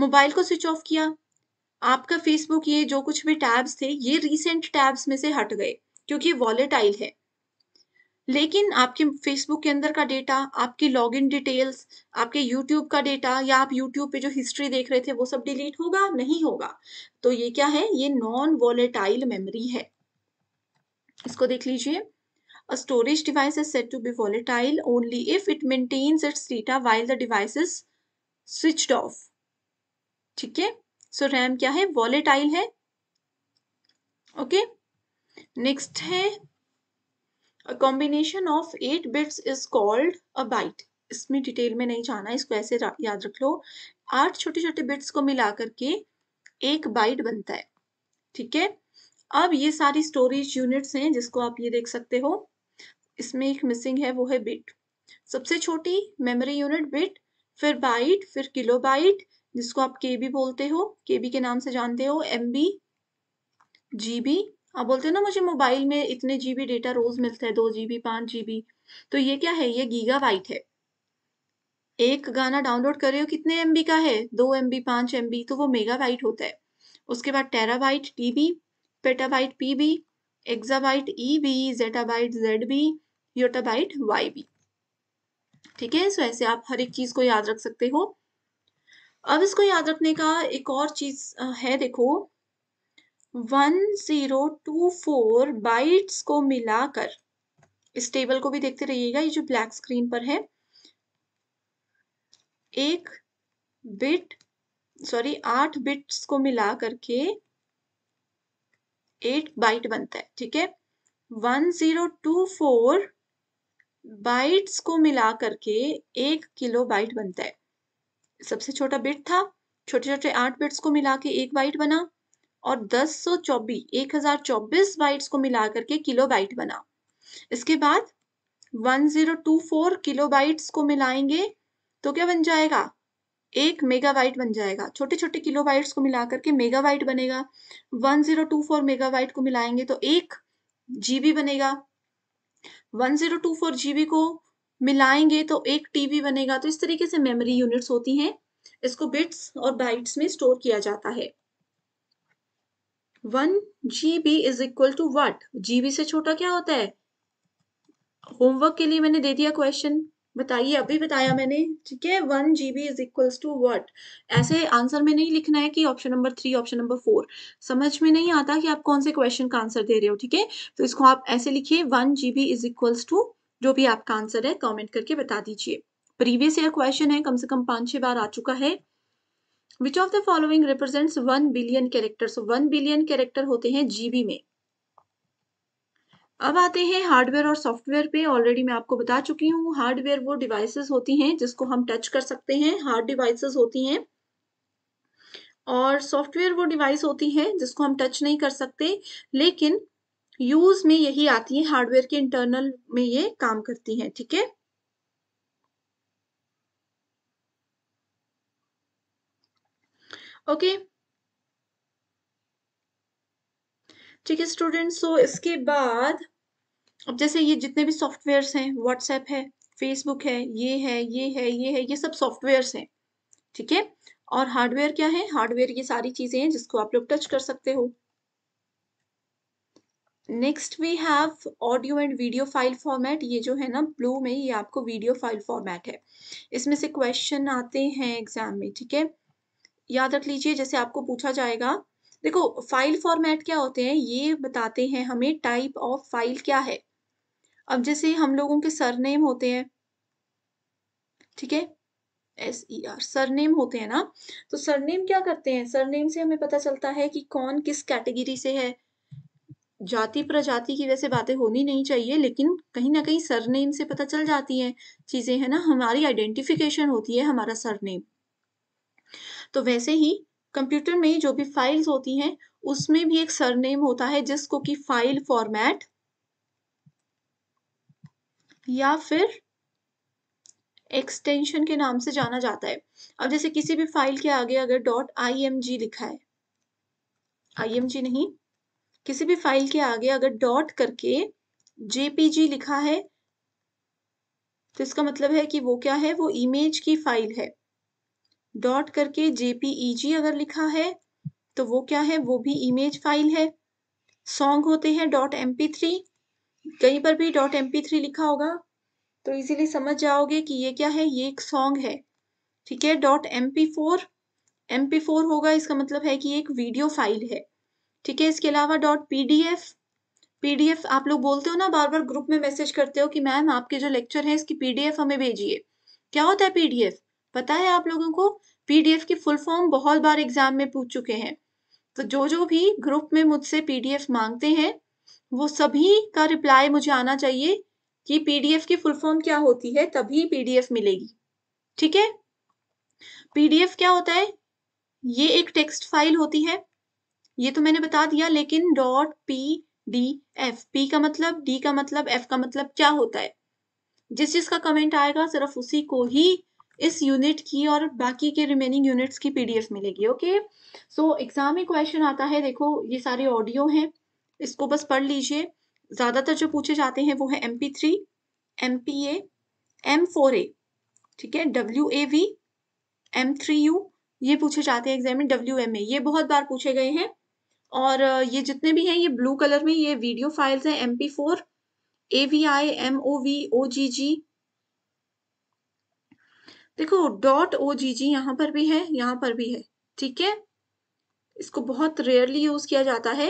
मोबाइल को स्विच ऑफ किया आपका फेसबुक ये जो कुछ भी टैब्स थे ये रिसेंट टैब्स में से हट गए क्योंकि वॉलेटाइल है लेकिन आपके फेसबुक के अंदर का डेटा आपकी लॉग इन डिटेल्स आपके यूट्यूब का डेटा या आप यूट्यूब पे जो हिस्ट्री देख रहे थे वो सब डिलीट होगा नहीं होगा तो ये क्या है ये नॉन वॉलेटाइल मेमोरी है इसको देख लीजिए A storage device is said to be volatile only if it maintains its data while the device is switched off. ठीक है सो रैम क्या है वॉलेटाइल है ओके okay? नेक्स्ट है A combination of 8 bits is called a byte. इसमें detail में नहीं जाना इसको ऐसे याद रख लो आठ छोटे छोटे बिट्स को मिला करके एक बाइट बनता है ठीक है अब ये सारी स्टोरेज यूनिट्स हैं जिसको आप ये देख सकते हो इसमें एक मिसिंग है वो है बिट सबसे छोटी मेमोरी यूनिट बिट फिर बाइट फिर किलो बाइट जिसको आप के बी बोलते हो के बी के नाम से जानते हो एम बी जी बी आप हाँ, बोलते हैं ना मुझे मोबाइल में इतने जीबी डेटा रोज मिलता है दो जीबी पांच जीबी तो ये क्या है ये गीगा वाइट है एक गाना डाउनलोड कर रहे हो कितने एमबी का है दो एमबी पांच एमबी तो वो मेगा वाइट होता है उसके बाद tera terabyte TB petabyte PB exabyte EB zettabyte ZB yottabyte B ठीक है सो ऐसे आप हर एक चीज को याद रख सकते हो अब इसको याद रखने का एक और चीज है देखो 1024 बाइट्स को मिलाकर इस टेबल को भी देखते रहिएगा ये जो ब्लैक स्क्रीन पर है एक बिट सॉरी आठ बिट्स को मिला करके एट बाइट बनता है ठीक है one zero two four bytes को मिला करके एक किलो बाइट बनता है सबसे छोटा बिट था छोटे छोटे आठ बिट्स को मिला के एक बाइट बना और दस सौ चौबीस एक हज़ार चौबीस बाइट्स को मिला करके किलो बाइट बना इसके बाद one zero two four kilobytes को मिलाएंगे तो क्या बन जाएगा एक मेगावाइट बन जाएगा छोटे छोटे किलो बाइट को मिला करके मेगावाइट बनेगा one zero two four megabyte को मिलाएंगे तो एक जीबी बनेगा one zero two four GB को मिलाएंगे तो एक टीबी बनेगा तो इस तरीके से मेमोरी यूनिट्स होती हैं इसको बिट्स और बाइट्स में स्टोर किया जाता है one G B is equal to what G B से छोटा क्या होता है होमवर्क के लिए मैंने दे दिया क्वेश्चन बताइए अभी बताया मैंने ठीक है one G B is equals to what ऐसे आंसर में नहीं लिखना है कि option number three option number four समझ में नहीं आता कि आप कौन से क्वेश्चन का आंसर दे रहे हो ठीक है तो इसको आप ऐसे लिखिए one G B is equals to जो भी आपका आंसर है कॉमेंट करके बता दीजिए प्रीवियस ईयर क्वेश्चन है कम से कम पांच छह बार आ चुका है which of the following represents one billion character one billion character होते हैं जीबी में अब आते हैं हार्डवेयर और सॉफ्टवेयर पे ऑलरेडी मैं आपको बता चुकी हूँ हार्डवेयर वो डिवाइसेस होती हैं जिसको हम टच कर सकते हैं हार्ड डिवाइसेस होती हैं और सॉफ्टवेयर वो डिवाइस होती है जिसको हम टच नहीं कर सकते लेकिन यूज में यही आती है हार्डवेयर के इंटरनल में ये काम करती है ठीक है ओके ठीक है स्टूडेंट सो इसके बाद अब जैसे ये जितने भी सॉफ्टवेयर्स हैं व्हाट्सएप है फेसबुक है ये है ये है ये है ये सब सॉफ्टवेयर्स हैं ठीक है और हार्डवेयर क्या है हार्डवेयर ये सारी चीजें हैं जिसको आप लोग टच कर सकते हो next we have audio and video file format ये जो है ना ब्लू में ये आपको वीडियो फाइल फॉर्मेट है इसमें से क्वेश्चन आते हैं एग्जाम में ठीक है याद रख लीजिए जैसे आपको पूछा जाएगा देखो फाइल फॉर्मेट क्या होते हैं ये बताते हैं हमें टाइप ऑफ फाइल क्या है अब जैसे हम लोगों के सरनेम होते हैं ठीक है एस ई आर सरनेम होते हैं ना तो सरनेम क्या करते हैं सरनेम से हमें पता चलता है कि कौन किस कैटेगरी से है जाति प्रजाति की वैसे बातें होनी नहीं चाहिए लेकिन कहीं ना कहीं सरनेम से पता चल जाती है चीज़ें है ना हमारी आइडेंटिफिकेशन होती है हमारा सरनेम तो वैसे ही कंप्यूटर में जो भी फाइल्स होती हैं उसमें भी एक सरनेम होता है जिसको कि फाइल फॉर्मेट या फिर एक्सटेंशन के नाम से जाना जाता है अब जैसे किसी भी फाइल के आगे अगर डॉट आई लिखा है आई नहीं किसी भी फाइल के आगे अगर डॉट करके जेपीजी लिखा है तो इसका मतलब है कि वो क्या है वो इमेज की फाइल है डॉट करके जेपीईजी अगर लिखा है तो वो क्या है वो भी इमेज फाइल है सॉन्ग होते हैं डॉट एम कहीं पर भी डॉट एम लिखा होगा तो इजीली समझ जाओगे कि ये क्या है ये एक सॉन्ग है ठीक है dot M P four M P four होगा इसका मतलब है कि एक वीडियो फाइल है ठीक है इसके अलावा dot P D F P D F आप लोग बोलते हो ना बार बार ग्रुप में मैसेज करते हो कि मैम आपके जो लेक्चर है इसकी पी डी एफ हमें भेजिए क्या होता है पी डी एफ पता है आप लोगों को पीडीएफ की फुल फॉर्म बहुत बार एग्जाम में पूछ चुके हैं तो जो जो भी ग्रुप में मुझसे पीडीएफ मांगते हैं वो सभी का रिप्लाई मुझे आना चाहिए कि पीडीएफ की फुल फॉर्म क्या होती है तभी पीडीएफ मिलेगी ठीक है पीडीएफ क्या होता है ये एक टेक्स्ट फाइल होती है ये तो मैंने बता दिया लेकिन dot P D F P का मतलब डी का मतलब एफ का मतलब क्या होता है जिस जिसका कमेंट आएगा सिर्फ उसी को ही इस यूनिट की और बाकी के रिमेनिंग यूनिट्स की पीडीएफ मिलेगी ओके सो एग्जाम में क्वेश्चन आता है देखो ये सारे ऑडियो हैं इसको बस पढ़ लीजिए ज़्यादातर जो पूछे जाते हैं वो है M P three M P A M four A ठीक है W A V M three U ये पूछे जाते हैं एग्जाम में डब्ल्यू एम ए ये बहुत बार पूछे गए हैं और ये जितने भी हैं ये ब्लू कलर में ये वीडियो फाइल्स हैं M P four A V I M O V O G G देखो डॉट ओ जी जी यहाँ पर भी है यहाँ पर भी है ठीक है इसको बहुत रेयरली यूज किया जाता है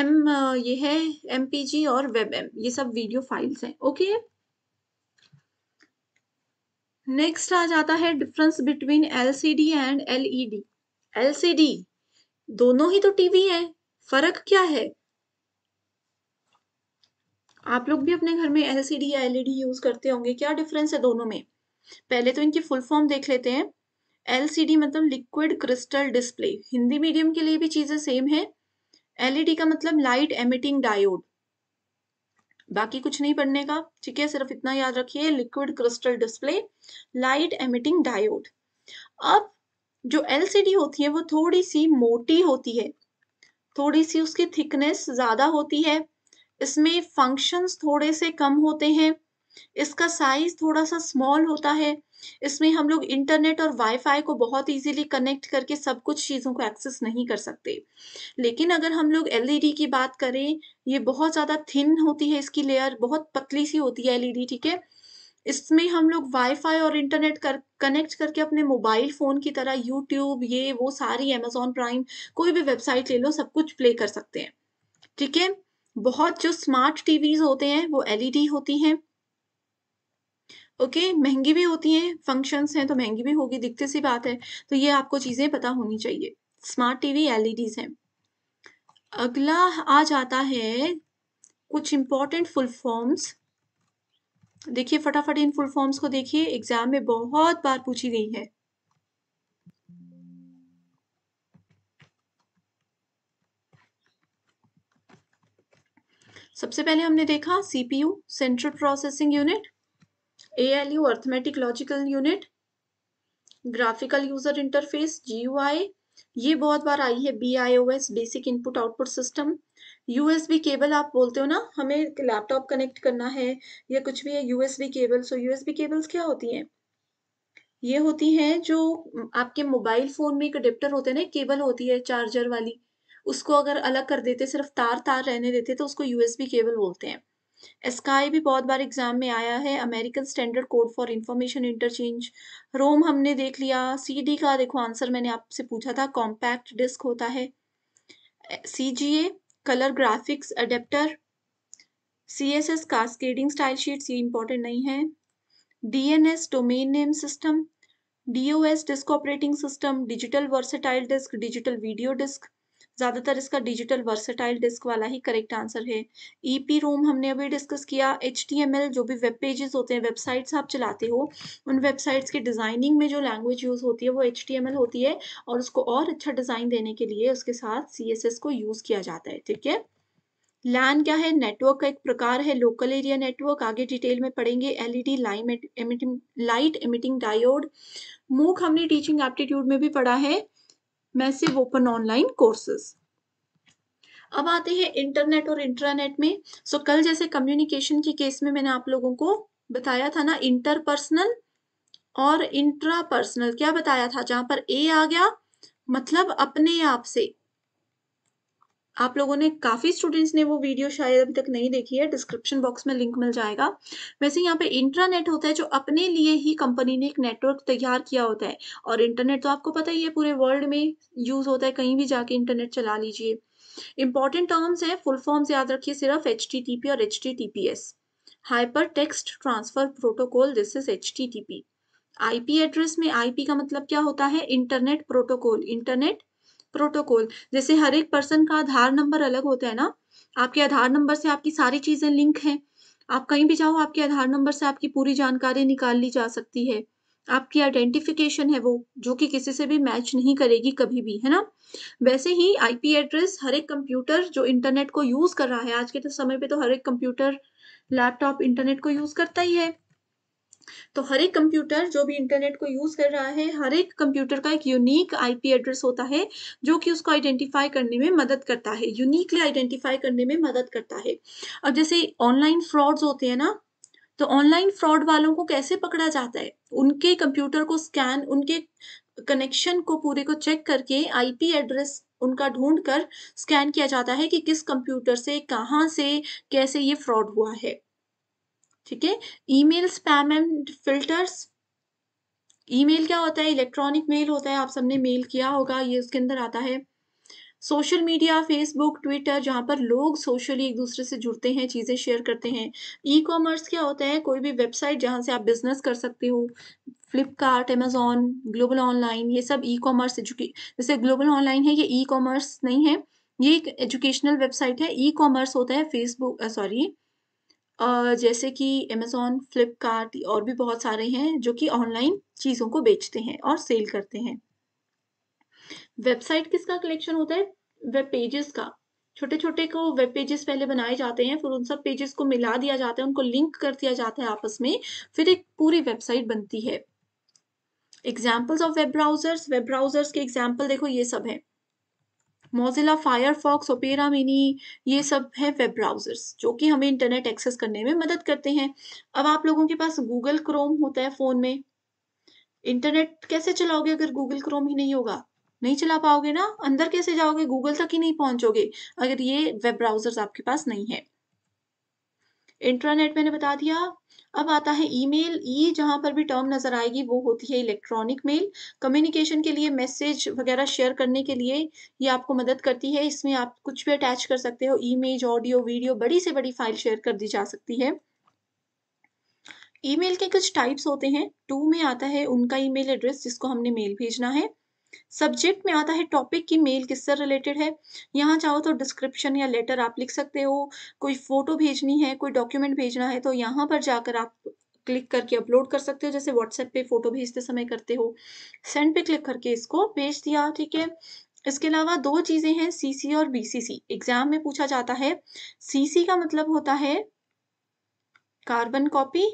एम ये है एम पी जी और वेब एम ये सब वीडियो फाइल्स हैं ओके नेक्स्ट आ जाता है difference between LCD and LED LCD दोनों ही तो टीवी है फर्क क्या है आप लोग भी अपने घर में एलसीडी या एलईडी यूज e करते होंगे क्या डिफरेंस है दोनों में पहले तो इनकी फुल फॉर्म देख लेते हैं एलसीडी मतलब liquid crystal display Hindi medium के लिए भी चीजें सेम है एलईडी का मतलब लाइट एमिटिंग डायोड बाकी कुछ नहीं पढ़ने का ठीक है सिर्फ इतना याद रखिए liquid crystal display light emitting diode अब जो एलसीडी होती है वो थोड़ी सी मोटी होती है थोड़ी सी उसकी थिकनेस ज्यादा होती है इसमें फंक्शंस थोड़े से कम होते हैं इसका साइज थोड़ा सा स्मॉल होता है इसमें हम लोग इंटरनेट और वाईफाई को बहुत इजीली कनेक्ट करके सब कुछ चीज़ों को एक्सेस नहीं कर सकते लेकिन अगर हम लोग एलईडी e की बात करें ये बहुत ज़्यादा थिन होती है इसकी लेयर बहुत पतली सी होती है एलईडी e ठीक है इसमें हम लोग वाईफाई और इंटरनेट कर कनेक्ट करके अपने मोबाइल फ़ोन की तरह यूट्यूब ये वो सारी अमेजोन प्राइम कोई भी वेबसाइट ले लो सब कुछ प्ले कर सकते हैं ठीक है बहुत जो स्मार्ट टीवीज होते हैं वो एलईडी e होती हैं ओके okay, महंगी भी होती हैं फंक्शंस हैं तो महंगी भी होगी दिखते सी बात है तो ये आपको चीज़ें पता होनी चाहिए स्मार्ट टीवी एलईडीज हैं अगला आ जाता है कुछ इंपॉर्टेंट फुल फॉर्म्स देखिए फटाफट इन फुल फॉर्म्स को देखिए एग्जाम में बहुत बार पूछी गई है सबसे पहले हमने देखा CPU central processing unit ALU arithmetic logical unit graphical user interface जी ये बहुत बार आई है B I O S basic input output system USB cable आप बोलते हो ना हमें लैपटॉप कनेक्ट करना है या कुछ भी है USB cable so USB cables क्या होती हैं ये होती हैं जो आपके मोबाइल फोन में एक अडेप्टर होते हैं ना केबल होती है चार्जर वाली उसको अगर अलग कर देते सिर्फ तार तार रहने देते तो उसको यूएसबी केबल बोलते हैं एस्काई भी बहुत बार एग्जाम में आया है American standard code for information interchange ROM हमने देख लिया सी का देखो आंसर मैंने आपसे पूछा था कॉम्पैक्ट डिस्क होता है C colour graphics adapter C S S cascading style sheets ये इंपॉर्टेंट नहीं है D N S domain name system D O S disk operating system digital versatile disc digital video disc ज़्यादातर इसका digital versatile disc वाला ही correct answer है ई e रोम हमने अभी discuss किया एच जो भी वेब पेजेस होते हैं वेबसाइट्स आप चलाते हो उन वेबसाइट्स के डिज़ाइनिंग में जो लैंग्वेज यूज़ होती है वो एच होती है और उसको और अच्छा डिज़ाइन देने के लिए उसके साथ सी को यूज़ किया जाता है ठीक है लैन क्या है नेटवर्क का एक प्रकार है लोकल एरिया नेटवर्क आगे डिटेल में पढ़ेंगे एलईडी लाइट एमिटिंग डायोड मूक हमने टीचिंग एप्टीट्यूड में भी पढ़ा है मैसिव ओपन ऑनलाइन कोर्सेज अब आते हैं इंटरनेट और इंटरनेट में सो so, कल जैसे कम्युनिकेशन के केस में मैंने आप लोगों को बताया था ना इंटरपर्सनल और इंट्रा पर्सनल क्या बताया था जहां पर ए आ गया मतलब अपने आप से आप लोगों ने काफ़ी स्टूडेंट्स ने वो वीडियो शायद अभी तक नहीं देखी है डिस्क्रिप्शन बॉक्स में लिंक मिल जाएगा वैसे यहाँ पे इंटरनेट होता है जो अपने लिए ही कंपनी ने एक नेटवर्क तैयार किया होता है और इंटरनेट तो आपको पता ही है पूरे वर्ल्ड में यूज़ होता है कहीं भी जाके इंटरनेट चला लीजिए इंपॉर्टेंट टर्म्स है फुल फॉर्म्स याद रखिए सिर्फ एच और H hypertext transfer protocol this is H T address में आई का मतलब क्या होता है इंटरनेट प्रोटोकॉल इंटरनेट प्रोटोकॉल जैसे हर एक पर्सन का आधार नंबर अलग होता है ना आपके आधार नंबर से आपकी सारी चीज़ें लिंक हैं आप कहीं भी जाओ आपके आधार नंबर से आपकी पूरी जानकारी निकाल ली जा सकती है आपकी आइडेंटिफिकेशन है वो जो कि किसी से भी मैच नहीं करेगी कभी भी है ना वैसे ही आईपी एड्रेस हर एक कंप्यूटर जो इंटरनेट को यूज़ कर रहा है आज के तो समय पे तो हर एक कंप्यूटर लैपटॉप इंटरनेट को यूज़ करता ही है तो हर एक कंप्यूटर जो भी इंटरनेट को यूज़ कर रहा है हर एक कंप्यूटर का एक यूनिक आईपी एड्रेस होता है जो कि उसको आइडेंटिफाई करने में मदद करता है यूनिकली आइडेंटिफाई करने में मदद करता है और जैसे ऑनलाइन फ्रॉड्स होते हैं ना तो ऑनलाइन फ्रॉड वालों को कैसे पकड़ा जाता है उनके कंप्यूटर को स्कैन उनके कनेक्शन को पूरे को चेक करके आईपी एड्रेस उनका ढूंढ कर स्कैन किया जाता है कि किस कंप्यूटर से कहाँ से कैसे ये फ्रॉड हुआ है ठीक है email spam and filters email क्या होता है इलेक्ट्रॉनिक मेल होता है आप सबने मेल किया होगा ये उसके अंदर आता है सोशल मीडिया फेसबुक ट्विटर जहाँ पर लोग सोशली एक दूसरे से जुड़ते हैं चीज़ें शेयर करते हैं ई कॉमर्स क्या होता है कोई भी वेबसाइट जहाँ से आप बिजनेस कर सकते हो फ्लिपकार्ट अमेजोन ग्लोबल ऑनलाइन ये सब ई कॉमर्स एजुके जैसे ग्लोबल ऑनलाइन है ये ई कॉमर्स नहीं है ये एक एजुकेशनल वेबसाइट है ई कॉमर्स होता है फेसबुक सॉरी जैसे कि अमेज़ोन फ्लिपकार्ट और भी बहुत सारे हैं जो कि ऑनलाइन चीज़ों को बेचते हैं और सेल करते हैं वेबसाइट किसका कलेक्शन होता है वेब पेजेस का छोटे छोटे को वेब पेजेस पहले बनाए जाते हैं फिर उन सब पेजेस को मिला दिया जाता है उनको लिंक कर दिया जाता है आपस में फिर एक पूरी वेबसाइट बनती है examples of web browsers web browsers के एग्जाम्पल देखो ये सब है मोजिला फायरफॉक्स ओपेरा मिनी ये सब है वेब ब्राउज़र्स जो कि हमें इंटरनेट एक्सेस करने में मदद करते हैं अब आप लोगों के पास गूगल क्रोम होता है फ़ोन में इंटरनेट कैसे चलाओगे अगर गूगल क्रोम ही नहीं होगा नहीं चला पाओगे ना अंदर कैसे जाओगे गूगल तक ही नहीं पहुंचोगे अगर ये वेब ब्राउज़र्स आपके पास नहीं है इंटरनेट मैंने बता दिया अब आता है ईमेल ई जहां पर भी टर्म नज़र आएगी वो होती है इलेक्ट्रॉनिक मेल कम्युनिकेशन के लिए मैसेज वगैरह शेयर करने के लिए ये आपको मदद करती है इसमें आप कुछ भी अटैच कर सकते हो ईमेज ऑडियो वीडियो बड़ी से बड़ी फाइल शेयर कर दी जा सकती है ईमेल के कुछ टाइप्स होते हैं टू में आता है उनका ईमेल एड्रेस जिसको हमने मेल भेजना है सब्जेक्ट में आता है टॉपिक की मेल किससे रिलेटेड है यहाँ चाहो तो डिस्क्रिप्शन या लेटर आप लिख सकते हो कोई फ़ोटो भेजनी है कोई डॉक्यूमेंट भेजना है तो यहाँ पर जाकर आप क्लिक करके अपलोड कर सकते हो जैसे व्हाट्सएप पे फ़ोटो भेजते समय करते हो सेंड पे क्लिक करके इसको भेज दिया ठीक है इसके अलावा दो चीज़ें हैं सीसी और बीसीसी एग्जाम में पूछा जाता है सीसी का मतलब होता है कार्बन कॉपी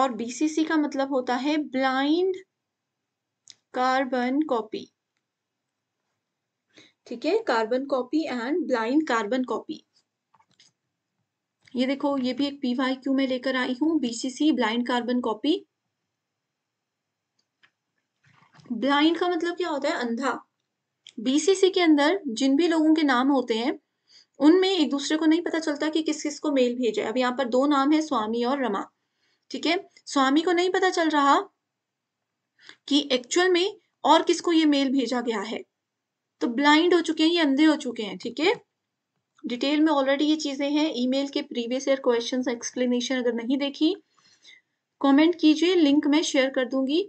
और बीसीसी का मतलब होता है ब्लाइंड कार्बन कॉपी ठीक है carbon copy and blind carbon copy ये देखो ये भी एक पीवाई क्यू में लेकर आई हूं BCC blind carbon copy blind का मतलब क्या होता है अंधा बीसीसी के अंदर जिन भी लोगों के नाम होते हैं उनमें एक दूसरे को नहीं पता चलता कि किस किस को मेल भेजे अब यहाँ पर दो नाम है स्वामी और रमा ठीक है स्वामी को नहीं पता चल रहा कि एक्चुअल में और किसको ये मेल भेजा गया है तो ब्लाइंड हो चुके हैं ये अंधे हो चुके हैं ठीक है डिटेल में ऑलरेडी ये चीजें हैं ईमेल के प्रीवियस ईयर क्वेश्चन एक्सप्लेनेशन अगर नहीं देखी कमेंट कीजिए लिंक में शेयर कर दूंगी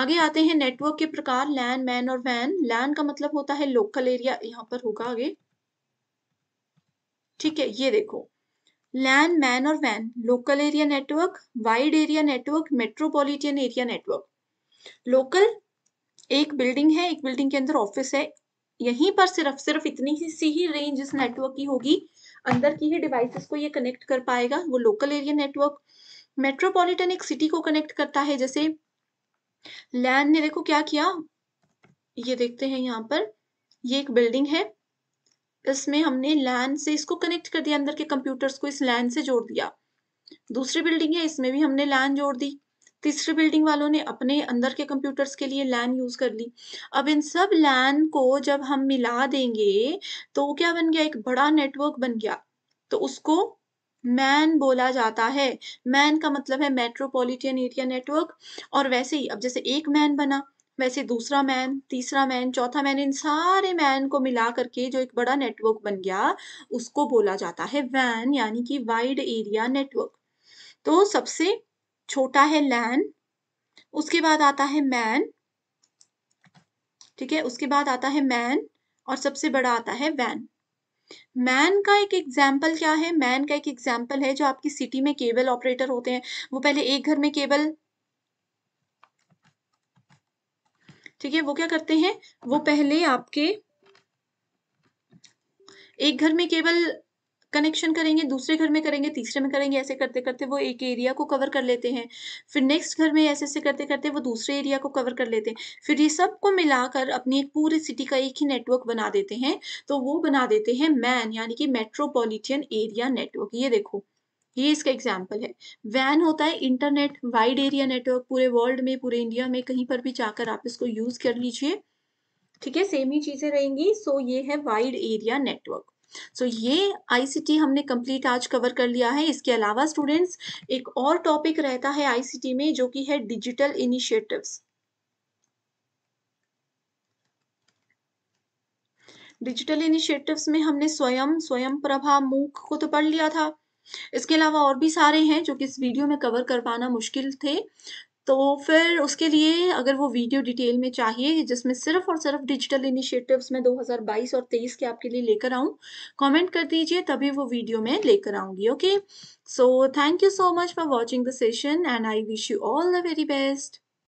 आगे आते हैं नेटवर्क के प्रकार लैन मैन और वैन लैन का मतलब होता है लोकल एरिया यहाँ पर होगा आगे ठीक है ये देखो लैन मैन और वैन local area network wide area network metropolitan area network local एक बिल्डिंग है एक बिल्डिंग के अंदर ऑफिस है यहीं पर सिर्फ सिर्फ इतनी ही सी ही रेंज इस नेटवर्क की होगी अंदर की ही डिवाइसेस को ये कनेक्ट कर पाएगा वो लोकल एरिया नेटवर्क मेट्रोपॉलिटन एक सिटी को कनेक्ट करता है जैसे लैंड ने देखो क्या किया ये देखते हैं यहाँ पर ये एक बिल्डिंग है इसमें हमने लैंड से इसको कनेक्ट कर दिया अंदर के कंप्यूटर्स को इस लैंड से जोड़ दिया दूसरी बिल्डिंग है इसमें भी हमने लैंड जोड़ दी तीसरी बिल्डिंग वालों ने अपने अंदर के कंप्यूटर्स के लिए लैन यूज़ कर ली अब इन सब लैन को जब हम मिला देंगे तो क्या बन गया एक बड़ा नेटवर्क बन गया तो उसको मैन बोला जाता है मैन का मतलब है मेट्रोपॉलिटन एरिया नेटवर्क और वैसे ही अब जैसे एक मैन बना वैसे दूसरा मैन तीसरा मैन चौथा मैन इन सारे मैन को मिला करके जो एक बड़ा नेटवर्क बन गया उसको बोला जाता है वैन यानी कि वाइड एरिया नेटवर्क तो सबसे छोटा है लैन उसके बाद आता है मैन ठीक है उसके बाद आता है मैन और सबसे बड़ा आता है वैन मैन का एक एग्जाम्पल क्या है मैन का एक एग्जाम्पल है जो आपकी सिटी में केबल ऑपरेटर होते हैं वो पहले एक घर में केबल ठीक है वो क्या करते हैं वो पहले आपके एक घर में केबल कनेक्शन करेंगे दूसरे घर में करेंगे तीसरे में करेंगे ऐसे करते करते वो एक एरिया को कवर कर लेते हैं फिर नेक्स्ट घर में ऐसे ऐसे करते करते वो दूसरे एरिया को कवर कर लेते हैं फिर ये सबको मिलाकर अपनी एक पूरी सिटी का एक ही नेटवर्क बना देते हैं तो वो बना देते हैं मैन यानी कि मेट्रोपोलिटन एरिया नेटवर्क ये देखो ये इसका एग्जाम्पल है वैन होता है इंटरनेट वाइड एरिया नेटवर्क पूरे वर्ल्ड में पूरे इंडिया में कहीं पर भी जाकर आप इसको यूज कर लीजिए ठीक है सेम ही चीजें रहेंगी सो ये है वाइड एरिया नेटवर्क सो तो so, ये आईसीटी हमने कंप्लीट आज कवर कर लिया है इसके अलावा स्टूडेंट्स एक और टॉपिक रहता है आईसीटी में जो कि है डिजिटल इनिशिएटिव्स डिजिटल इनिशिएटिव्स में हमने स्वयं स्वयं प्रभा मूक को तो पढ़ लिया था इसके अलावा और भी सारे हैं जो कि इस वीडियो में कवर कर पाना मुश्किल थे तो फिर उसके लिए अगर वो वीडियो डिटेल में चाहिए जिसमें सिर्फ और सिर्फ डिजिटल इनिशिएटिव्स में 2022 और 23 के आपके लिए लेकर आऊँ कमेंट कर दीजिए तभी वो वीडियो मैं लेकर आऊँगी okay so thank you so much for watching the session and I wish you all the very best